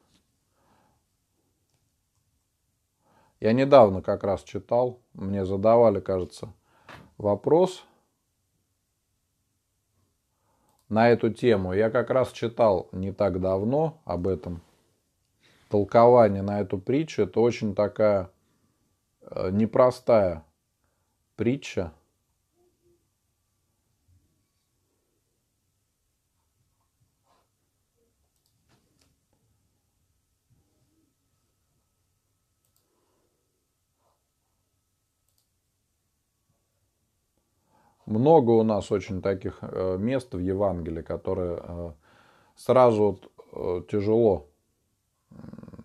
Я недавно как раз читал, мне задавали, кажется, вопрос на эту тему. Я как раз читал не так давно об этом толкование на эту притчу. Это очень такая Э, непростая притча. Много у нас очень таких э, мест в Евангелии, которые э, сразу вот тяжело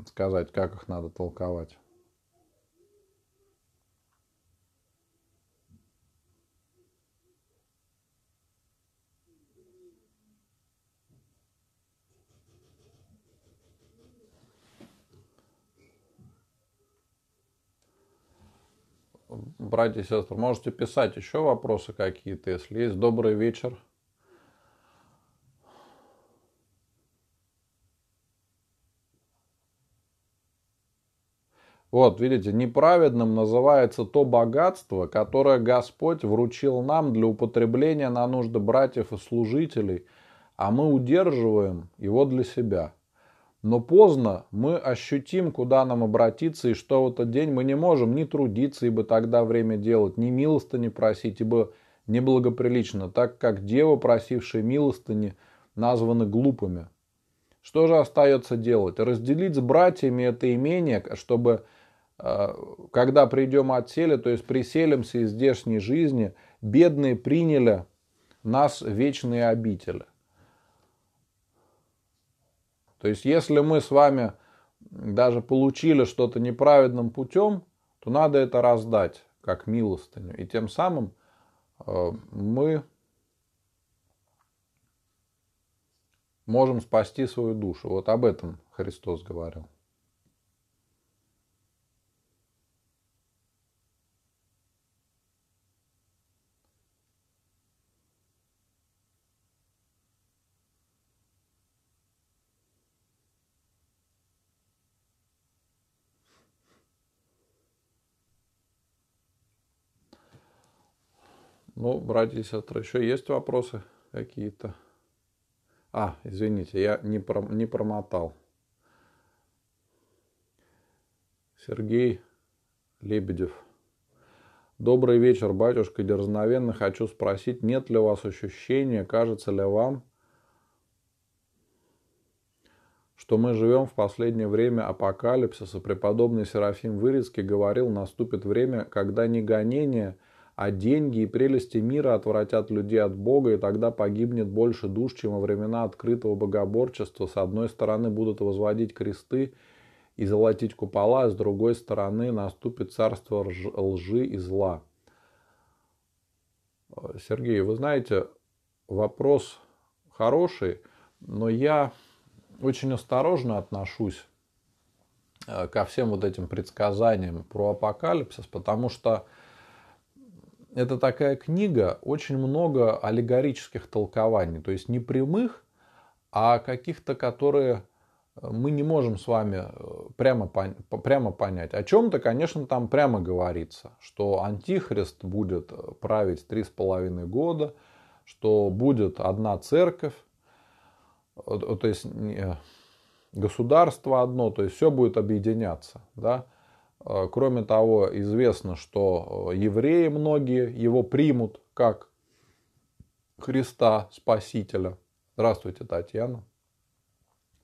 сказать, как их надо толковать. братья и сестры, можете писать еще вопросы какие-то, если есть. Добрый вечер. Вот, видите, неправедным называется то богатство, которое Господь вручил нам для употребления на нужды братьев и служителей, а мы удерживаем его для себя – но поздно мы ощутим, куда нам обратиться и что в этот день мы не можем ни трудиться, ибо тогда время делать, ни милостыни просить, ибо неблагоприлично, так как девы, просившие милостыни, названы глупыми. Что же остается делать? Разделить с братьями это имение, чтобы, э, когда придем от селя, то есть приселимся из здешней жизни, бедные приняли нас вечные обители. То есть, если мы с вами даже получили что-то неправедным путем, то надо это раздать как милостыню. И тем самым э, мы можем спасти свою душу. Вот об этом Христос говорил. Ну, братья и сестры, еще есть вопросы какие-то? А, извините, я не, про, не промотал. Сергей Лебедев. Добрый вечер, батюшка. Дерзновенно хочу спросить, нет ли у вас ощущения, кажется ли вам, что мы живем в последнее время апокалипсиса. Преподобный Серафим Вырицкий говорил, наступит время, когда не гонение – а деньги и прелести мира отвратят людей от Бога, и тогда погибнет больше душ, чем во времена открытого богоборчества. С одной стороны будут возводить кресты и золотить купола, а с другой стороны наступит царство лжи и зла. Сергей, вы знаете, вопрос хороший, но я очень осторожно отношусь э, ко всем вот этим предсказаниям про апокалипсис, потому что это такая книга, очень много аллегорических толкований, то есть не прямых, а каких-то, которые э, мы не можем с вами э, прямо, прямо понять. О чем-то, конечно, там прямо говорится, что антихрист будет э, править три с половиной года, что будет одна церковь, то есть государство одно, то есть все будет объединяться. Да? А, кроме того, известно, что э, евреи многие его примут как Христа Спасителя. Здравствуйте, Татьяна.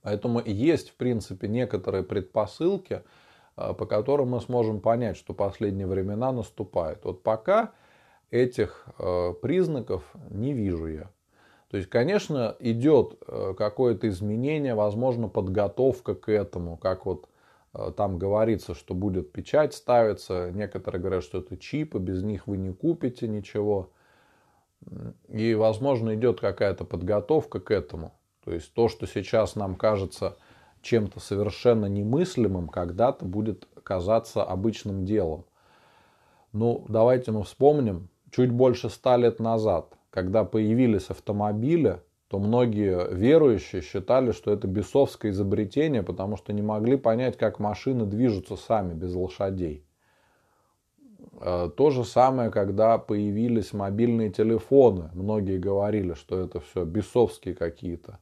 Поэтому есть, в принципе, некоторые предпосылки, э, по которым мы сможем понять, что последние времена наступают. Вот пока этих э, признаков не вижу я. То есть, конечно, идет какое-то изменение, возможно, подготовка к этому, как вот Э, там говорится, что будет печать ставиться. Некоторые говорят, что это чипы, без них вы не купите ничего. И, возможно, идет какая-то подготовка к этому. То есть то, что сейчас нам кажется чем-то совершенно немыслимым, когда-то будет казаться обычным делом. Ну, давайте мы вспомним, чуть больше ста лет назад, когда появились автомобили – то многие верующие считали, что это бесовское изобретение, потому что не могли понять, как машины движутся сами без лошадей. Э, то же самое, когда появились мобильные телефоны. Многие говорили, что это все бесовские какие-то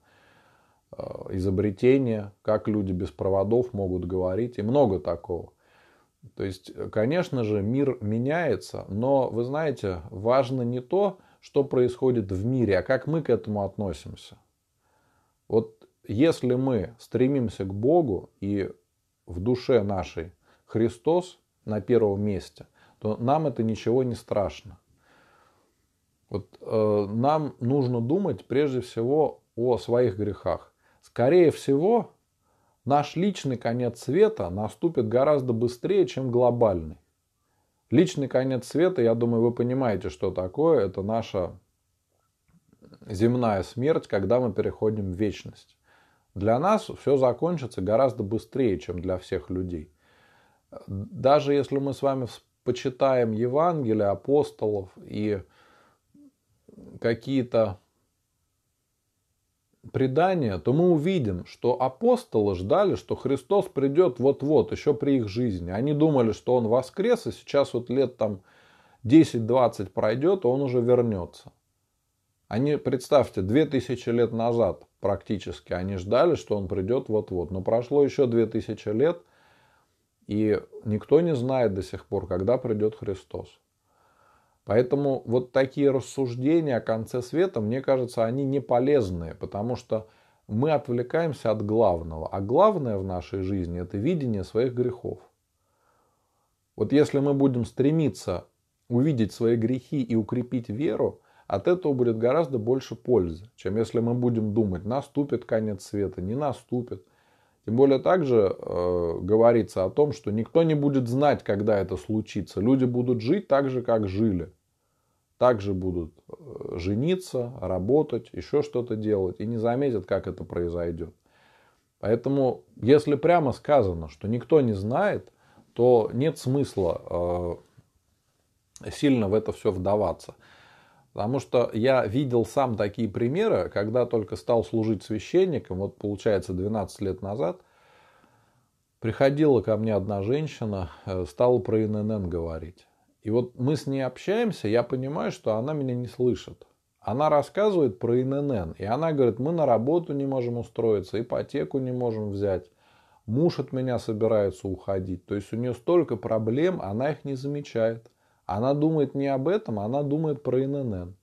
э, изобретения, как люди без проводов могут говорить и много такого. То есть, конечно же, мир меняется, но вы знаете, важно не то, что происходит в мире, а как мы к этому относимся. Вот если мы стремимся к Богу и в душе нашей Христос на первом месте, то нам это ничего не страшно. Вот э, нам нужно думать прежде всего о своих грехах. Скорее всего, наш личный конец света наступит гораздо быстрее, чем глобальный. Личный конец света, я думаю, вы понимаете, что такое. Это наша земная смерть, когда мы переходим в вечность. Для нас все закончится гораздо быстрее, чем для всех людей. Даже если мы с вами почитаем Евангелие, апостолов и какие-то предания, то мы увидим, что апостолы ждали, что Христос придет вот-вот, еще при их жизни. Они думали, что он воскрес, и сейчас вот лет там 10-20 пройдет, и он уже вернется. Они, представьте, 2000 лет назад практически они ждали, что он придет вот-вот. Но прошло еще 2000 лет, и никто не знает до сих пор, когда придет Христос. Поэтому вот такие рассуждения о конце света, мне кажется, они не полезные, потому что мы отвлекаемся от главного. А главное в нашей жизни – это видение своих грехов. Вот если мы будем стремиться увидеть свои грехи и укрепить веру, от этого будет гораздо больше пользы, чем если мы будем думать, наступит конец света, не наступит – тем более также э, говорится о том, что никто не будет знать, когда это случится. Люди будут жить так же, как жили. Также будут э, жениться, работать, еще что-то делать и не заметят, как это произойдет. Поэтому, если прямо сказано, что никто не знает, то нет смысла э, сильно в это все вдаваться. Потому что я видел сам такие примеры, когда только стал служить священником, вот получается 12 лет назад, приходила ко мне одна женщина, э, стала про ИНН говорить. И вот мы с ней общаемся, я понимаю, что она меня не слышит. Она рассказывает про ИНН, и она говорит, мы на работу не можем устроиться, ипотеку не можем взять, муж от меня собирается уходить. То есть у нее столько проблем, она их не замечает. Она думает не об этом, она думает про ИНН.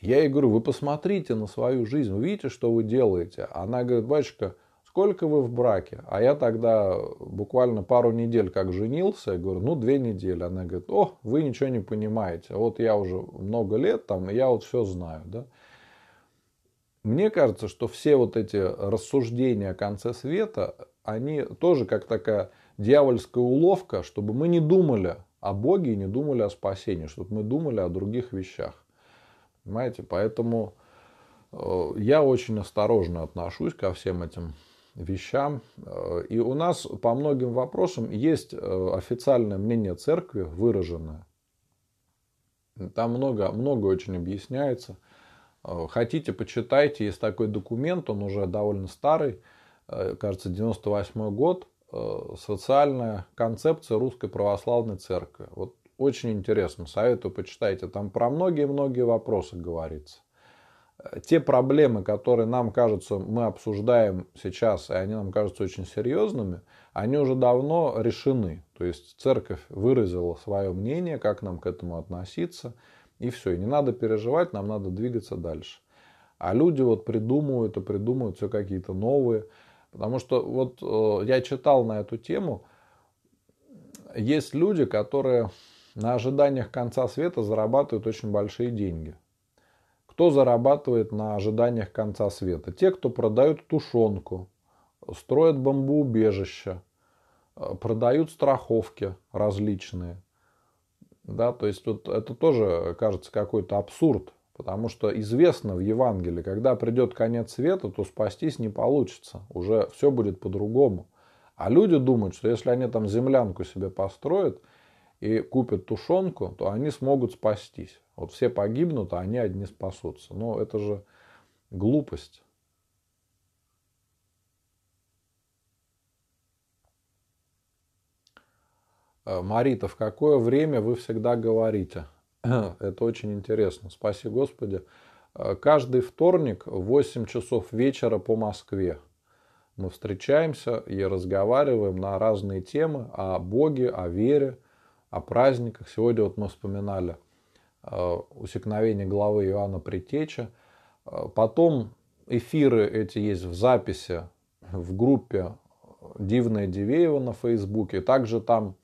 Я ей говорю, вы посмотрите на свою жизнь, увидите, что вы делаете. Она говорит, батюшка, сколько вы в браке? А я тогда буквально пару недель как женился, я говорю, ну, две недели. Она говорит, о, вы ничего не понимаете. Вот я уже много лет там, я вот все знаю, да. Мне кажется, что все вот эти рассуждения о конце света, они тоже как такая дьявольская уловка, чтобы мы не думали о Боге и не думали о спасении, чтобы мы думали о других вещах. Понимаете? Поэтому э, я очень осторожно отношусь ко всем этим вещам. Э, и у нас по многим вопросам есть э, официальное мнение церкви выраженное. Там много, много очень объясняется. Хотите, почитайте. Есть такой документ, он уже довольно старый, кажется, 98 год. Э, социальная концепция русской православной церкви. Вот очень интересно, советую почитайте. А там про многие-многие вопросы говорится. Э, те проблемы, которые нам кажутся, мы обсуждаем сейчас, и они нам кажутся очень серьезными, они уже давно решены. То есть церковь выразила свое мнение, как нам к этому относиться, и все. И не надо переживать, нам надо двигаться дальше. А люди вот придумывают и придумывают все какие-то новые. Потому что вот э, я читал на эту тему, есть люди, которые на ожиданиях конца света зарабатывают очень большие деньги. Кто зарабатывает на ожиданиях конца света? Те, кто продают тушенку, строят бомбоубежища, э, продают страховки различные. Да, то есть вот это тоже кажется какой-то абсурд, Потому что известно в Евангелии, когда придет конец света, то спастись не получится. Уже все будет по-другому. А люди думают, что если они там землянку себе построят и купят тушенку, то они смогут спастись. Вот все погибнут, а они одни спасутся. Но это же глупость. Э, Марита, в какое время вы всегда говорите? Это очень интересно. Спаси Господи. Э, каждый вторник в 8 часов вечера по Москве мы встречаемся и разговариваем на разные темы о Боге, о вере, о праздниках. Сегодня вот мы вспоминали э, усекновение главы Иоанна Притеча. Э, потом эфиры эти есть в записи в группе Дивная Дивеева на Фейсбуке. Также там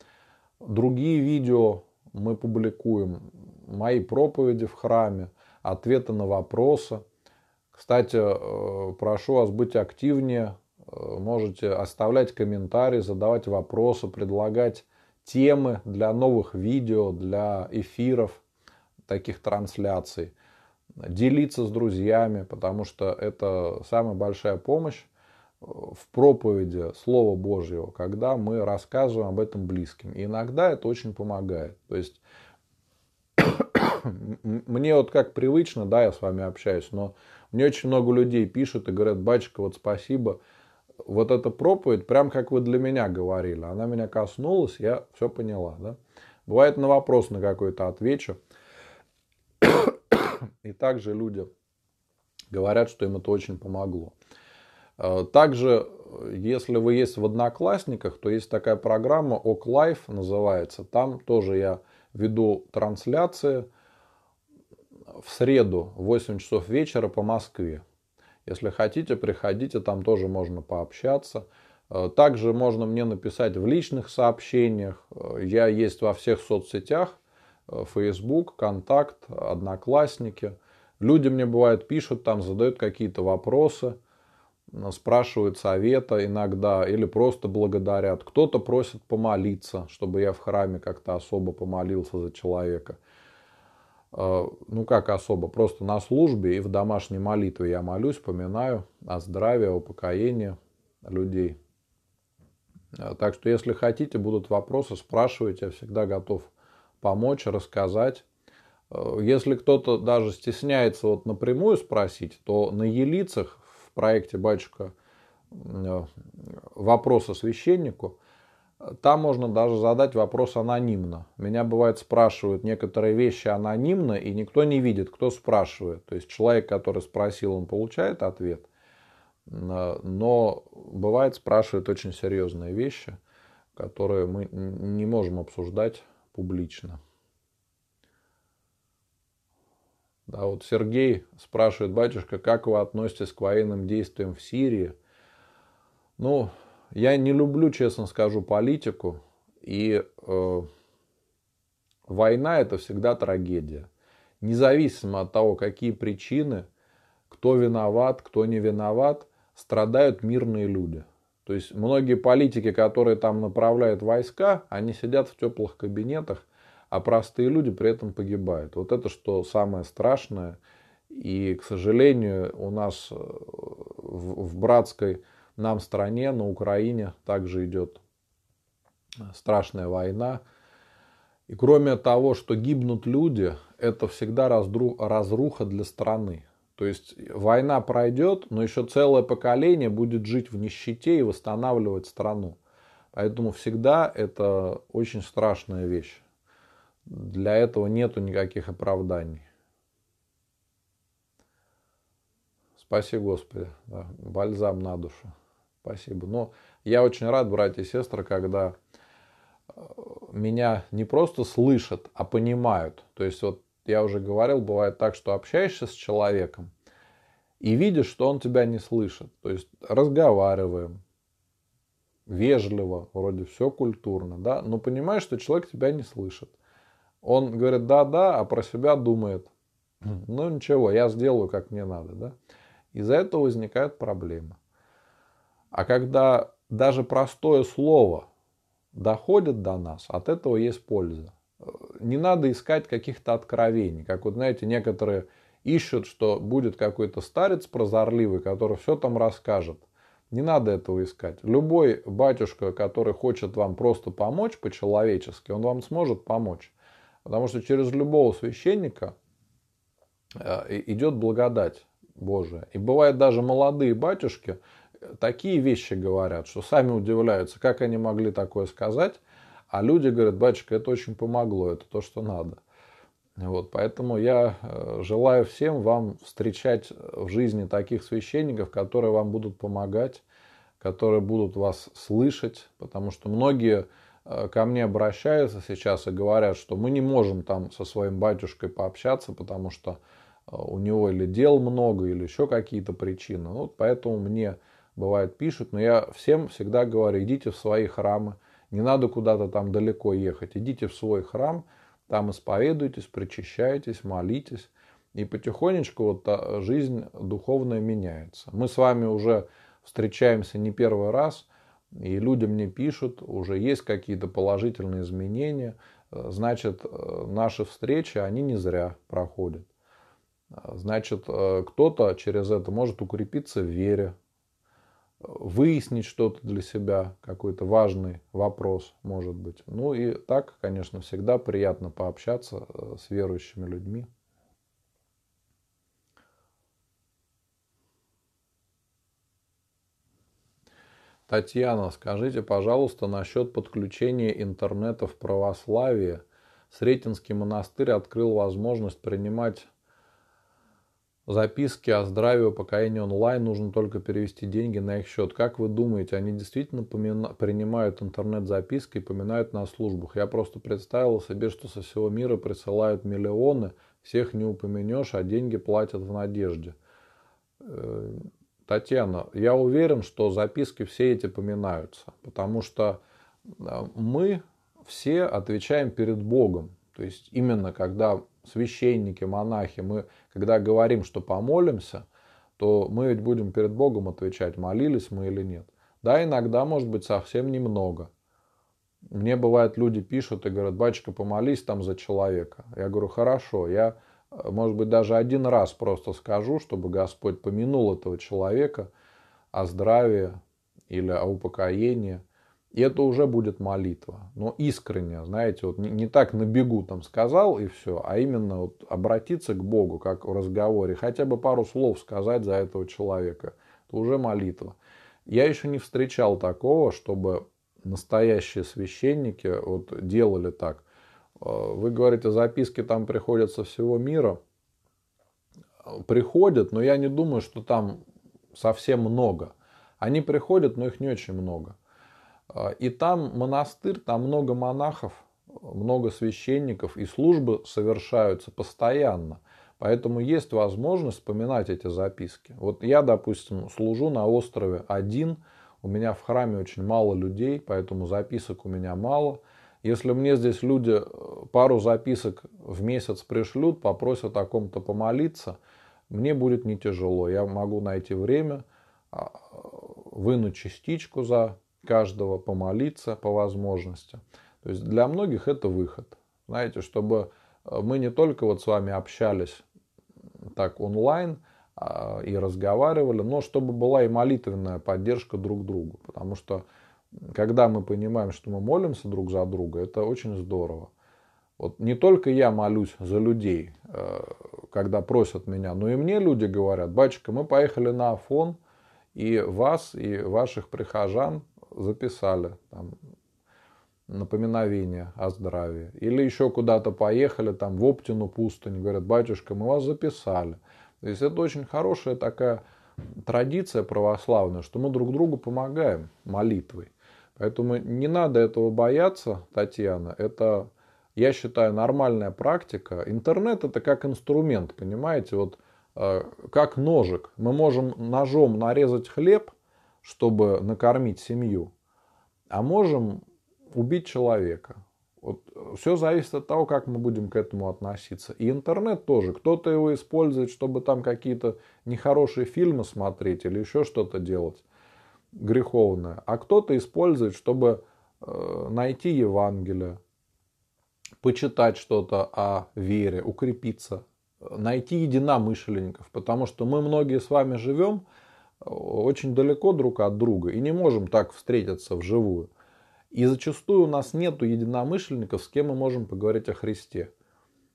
другие видео мы публикуем мои проповеди в храме, ответы на вопросы. Кстати, э, прошу вас быть активнее, э, можете оставлять комментарии, задавать вопросы, предлагать темы для новых видео, для эфиров, таких трансляций. Делиться с друзьями, потому что это самая большая помощь э, в проповеди Слова Божьего, когда мы рассказываем об этом близким. И иногда это очень помогает. То есть мне вот как привычно, да, я с вами общаюсь, но мне очень много людей пишут и говорят, батюшка, вот спасибо, вот эта проповедь, прям как вы для меня говорили, она меня коснулась, я все поняла, да. Бывает на вопрос на какой-то отвечу. И также люди говорят, что им это очень помогло. Э, также, если вы есть в Одноклассниках, то есть такая программа ОК Лайф называется. Там тоже я веду трансляции в среду в 8 часов вечера по Москве. Если хотите, приходите, там тоже можно пообщаться. Э, также можно мне написать в личных сообщениях. Э, я есть во всех соцсетях. Э, Facebook, Контакт, Одноклассники. Люди мне бывают пишут, там задают какие-то вопросы, спрашивают совета иногда или просто благодарят. Кто-то просит помолиться, чтобы я в храме как-то особо помолился за человека. Э, ну как особо, просто на службе и в домашней молитве я молюсь, вспоминаю о здравии, о упокоении людей. Э, так что, если хотите, будут вопросы, спрашивайте, я всегда готов помочь, рассказать. Э, если кто-то даже стесняется вот напрямую спросить, то на Елицах в проекте «Батюшка. Вопросы священнику» Там можно даже задать вопрос анонимно. Меня бывает спрашивают некоторые вещи анонимно, и никто не видит, кто спрашивает. То есть человек, который спросил, он получает ответ. Э, но бывает спрашивают очень серьезные вещи, которые мы не можем обсуждать публично. Да, вот Сергей спрашивает, батюшка, как вы относитесь к военным действиям в Сирии? Ну, я не люблю, честно скажу, политику. И э, война это всегда трагедия. Независимо от того, какие причины, кто виноват, кто не виноват, страдают мирные люди. То есть многие политики, которые там направляют войска, они сидят в теплых кабинетах, а простые люди при этом погибают. Вот это что самое страшное. И, к сожалению, у нас э, в братской нам стране, на Украине также идет э, страшная война. И кроме того, что гибнут люди, это всегда разруха для страны. То есть война пройдет, но еще целое поколение будет жить в нищете и восстанавливать страну. Поэтому всегда это очень страшная вещь. Для этого нету никаких оправданий. Спаси Господи, да, бальзам на душу. Спасибо. Но я очень рад, братья и сестры, когда э, меня не просто слышат, а понимают. То есть вот я уже говорил, бывает так, что общаешься с человеком и видишь, что он тебя не слышит. То есть разговариваем вежливо, вроде все культурно, да, но понимаешь, что человек тебя не слышит. Он говорит да-да, а про себя думает, «Хм, ну ничего, я сделаю как мне надо, да. Из-за этого возникают проблемы. А когда даже простое слово доходит до нас, от этого есть польза. Не надо искать каких-то откровений. Как вот, знаете, некоторые ищут, что будет какой-то старец прозорливый, который все там расскажет. Не надо этого искать. Любой батюшка, который хочет вам просто помочь по-человечески, он вам сможет помочь. Потому что через любого священника э, идет благодать Божия. И бывает даже молодые батюшки – такие вещи говорят, что сами удивляются, как они могли такое сказать. А люди говорят, батюшка, это очень помогло, это то, что надо. Вот, поэтому я э, желаю всем вам встречать в жизни таких священников, которые вам будут помогать, которые будут вас слышать, потому что многие э, ко мне обращаются сейчас и говорят, что мы не можем там со своим батюшкой пообщаться, потому что э, у него или дел много, или еще какие-то причины. Вот поэтому мне бывает, пишут, но я всем всегда говорю, идите в свои храмы, не надо куда-то там далеко ехать, идите в свой храм, там исповедуйтесь, причащайтесь, молитесь, и потихонечку вот а, жизнь духовная меняется. Мы с вами уже встречаемся не первый раз, и люди мне пишут, уже есть какие-то положительные изменения, э, значит, э, наши встречи, они не зря проходят. Э, значит, кто-то через это может укрепиться в вере, выяснить что-то для себя, какой-то важный вопрос, может быть. Ну и так, конечно, всегда приятно пообщаться э, с верующими людьми. Татьяна, скажите, пожалуйста, насчет подключения интернета в православии Сретенский монастырь открыл возможность принимать записки о здравии и упокоении онлайн, нужно только перевести деньги на их счет. Как вы думаете, они действительно помина... принимают интернет-записки и поминают на службах? Я просто представил себе, что со всего мира присылают миллионы, всех не упомянешь, а деньги платят в надежде. Э, Татьяна, я уверен, что записки все эти поминаются, потому что э, мы все отвечаем перед Богом. То есть именно когда священники, монахи, мы, когда говорим, что помолимся, то мы ведь будем перед Богом отвечать, молились мы или нет. Да, иногда, может быть, совсем немного. Мне бывает, люди пишут и говорят, батюшка, помолись там за человека. Я говорю, хорошо, я, э, может быть, даже один раз просто скажу, чтобы Господь помянул этого человека о здравии или о упокоении – и это уже будет молитва. Но искренне, знаете, вот не, не так на бегу там сказал и все, а именно вот обратиться к Богу, как в разговоре, хотя бы пару слов сказать за этого человека. Это уже молитва. Я еще не встречал такого, чтобы настоящие священники вот делали так. Э, вы говорите, записки там приходят со всего мира. Э, приходят, но я не думаю, что там совсем много. Они приходят, но их не очень много. А, и там монастырь, там много монахов, много священников, и службы совершаются постоянно. Поэтому есть возможность вспоминать эти записки. Вот я, допустим, служу на острове один, у меня в храме очень мало людей, поэтому записок у меня мало. Если мне здесь люди э, пару записок в месяц пришлют, попросят о ком-то помолиться, мне будет не тяжело. Я могу найти время, а, выну частичку за каждого помолиться по возможности. То есть для многих это выход. Знаете, чтобы э, мы не только вот с вами общались так онлайн а, и разговаривали, но чтобы была и молитвенная поддержка друг другу. Потому что когда мы понимаем, что мы молимся друг за друга, это очень здорово. Вот не только я молюсь за людей, э, когда просят меня, но и мне люди говорят, батюшка, мы поехали на Афон, и вас, и ваших прихожан записали там, напоминовение о здравии. Или еще куда-то поехали, там в Оптину пустынь, говорят, батюшка, мы вас записали. То есть это очень хорошая такая традиция православная, что мы друг другу помогаем молитвой. Поэтому не надо этого бояться, Татьяна. Это, я считаю, нормальная практика. Интернет это как инструмент, понимаете, вот э, как ножик. Мы можем ножом нарезать хлеб – чтобы накормить семью, а можем убить человека. Вот э, все зависит от того, как мы будем к этому относиться. И интернет тоже. Кто-то его использует, чтобы там какие-то нехорошие фильмы смотреть или еще что-то делать греховное. А кто-то использует, чтобы э, найти Евангелие, почитать что-то о вере, укрепиться, э, найти единомышленников. Потому что мы многие с вами живем – очень далеко друг от друга и не можем так встретиться вживую. И зачастую у нас нет единомышленников, с кем мы можем поговорить о Христе.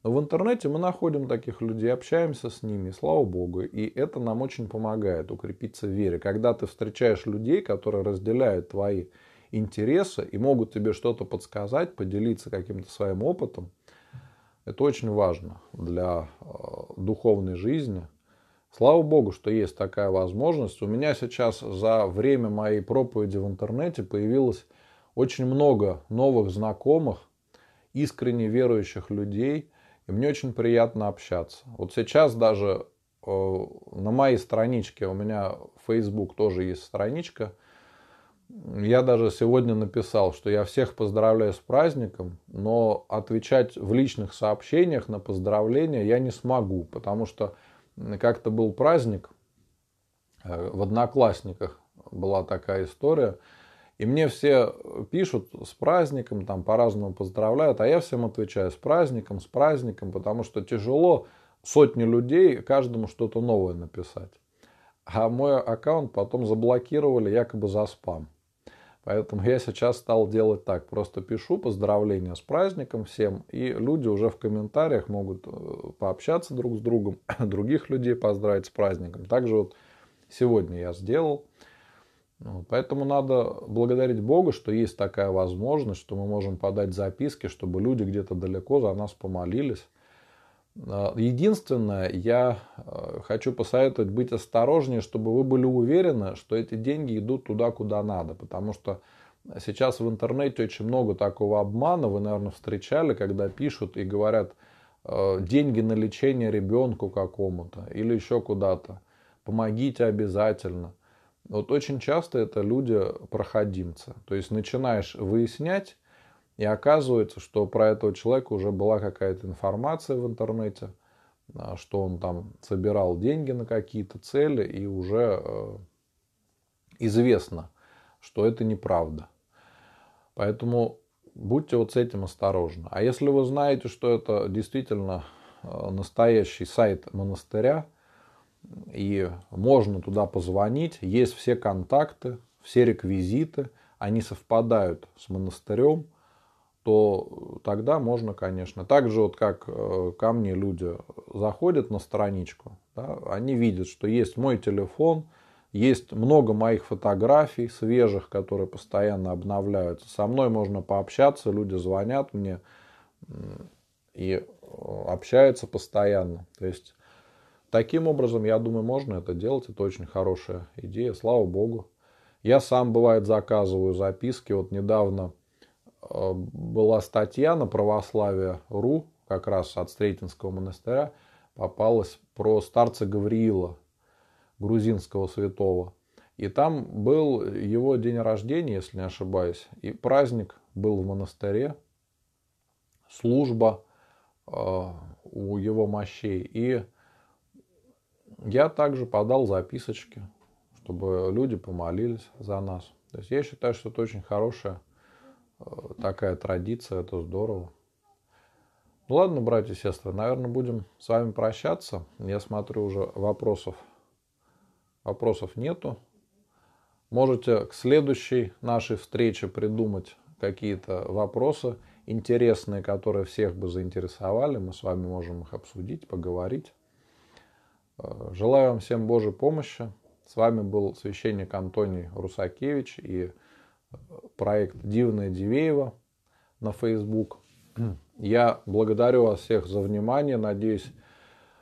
Но в интернете мы находим таких людей, общаемся с ними, слава Богу. И это нам очень помогает укрепиться в вере. Когда ты встречаешь людей, которые разделяют твои интересы и могут тебе что-то подсказать, поделиться каким-то своим опытом, это очень важно для э, духовной жизни Слава богу, что есть такая возможность. У меня сейчас за время моей проповеди в интернете появилось очень много новых знакомых, искренне верующих людей, и мне очень приятно общаться. Вот сейчас даже э, на моей страничке, у меня в Facebook тоже есть страничка, я даже сегодня написал, что я всех поздравляю с праздником, но отвечать в личных сообщениях на поздравления я не смогу, потому что как-то был праздник э, в Одноклассниках, была такая история. И мне все пишут с праздником, там по-разному поздравляют, а я всем отвечаю с праздником, с праздником, потому что тяжело сотни людей каждому что-то новое написать. А мой аккаунт потом заблокировали якобы за спам. Поэтому я сейчас стал делать так. Просто пишу поздравления с праздником всем, и люди уже в комментариях могут э, пообщаться друг с другом, других людей поздравить с праздником. Также вот сегодня я сделал. Вот, ну, поэтому надо благодарить Бога, что есть такая возможность, что мы можем подать записки, чтобы люди где-то далеко за нас помолились. А, единственное, я э, хочу посоветовать быть осторожнее, чтобы вы были уверены, что эти деньги идут туда, куда надо. Потому что сейчас в интернете очень много такого обмана. Вы, наверное, встречали, когда пишут и говорят э, деньги на лечение ребенку какому-то или еще куда-то. Помогите обязательно. Вот очень часто это люди проходимцы. То есть начинаешь выяснять, и оказывается, что про этого человека уже была какая-то информация в интернете, а, что он там собирал деньги на какие-то цели, и уже э, известно, что это неправда. Поэтому будьте вот с этим осторожны. А если вы знаете, что это действительно э, настоящий сайт монастыря, и можно туда позвонить, есть все контакты, все реквизиты, они совпадают с монастырем, то тогда можно, конечно. Так же вот как э, ко мне люди заходят на страничку, да, они видят, что есть мой телефон, есть много моих фотографий свежих, которые постоянно обновляются. Со мной можно пообщаться, люди звонят мне и э, общаются постоянно. То есть таким образом, я думаю, можно это делать. Это очень хорошая идея, слава богу. Я сам, бывает, заказываю записки. Вот недавно Э, была статья на православие.ру, как раз от Стрейтинского монастыря, попалась про старца Гавриила, грузинского святого. И там был его день рождения, если не ошибаюсь, и праздник был в монастыре, служба э, у его мощей. И я также подал записочки, чтобы люди помолились за нас. То есть я считаю, что это очень хорошая Э, такая традиция, это здорово. Ну ладно, братья и сестры, наверное, будем с вами прощаться. Я смотрю, уже вопросов, вопросов нету. Можете к следующей нашей встрече придумать какие-то вопросы интересные, которые всех бы заинтересовали. Мы с вами можем их обсудить, поговорить. Э, желаю вам всем Божьей помощи. С вами был священник Антоний Русакевич и проект «Дивная Дивеева» на Facebook. Я благодарю вас всех за внимание. Надеюсь,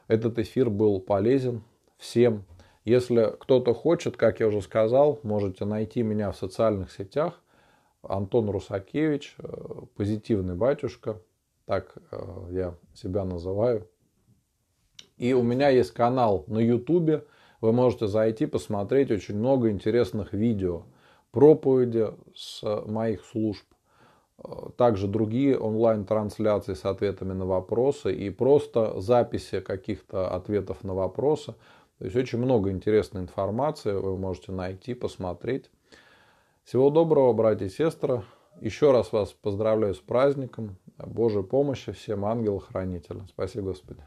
этот эфир был полезен всем. Если кто-то хочет, как я уже сказал, можете найти меня в социальных сетях. Антон Русакевич, э, позитивный батюшка, так э, я себя называю. И у меня есть канал на Ютубе. Вы можете зайти, посмотреть очень много интересных видео проповеди с э, моих служб, э, также другие онлайн-трансляции с ответами на вопросы и просто записи каких-то ответов на вопросы. То есть очень много интересной информации вы можете найти, посмотреть. Всего доброго, братья и сестры. Еще раз вас поздравляю с праздником. Божьей помощи всем ангелов-хранителям. Спасибо, Господи.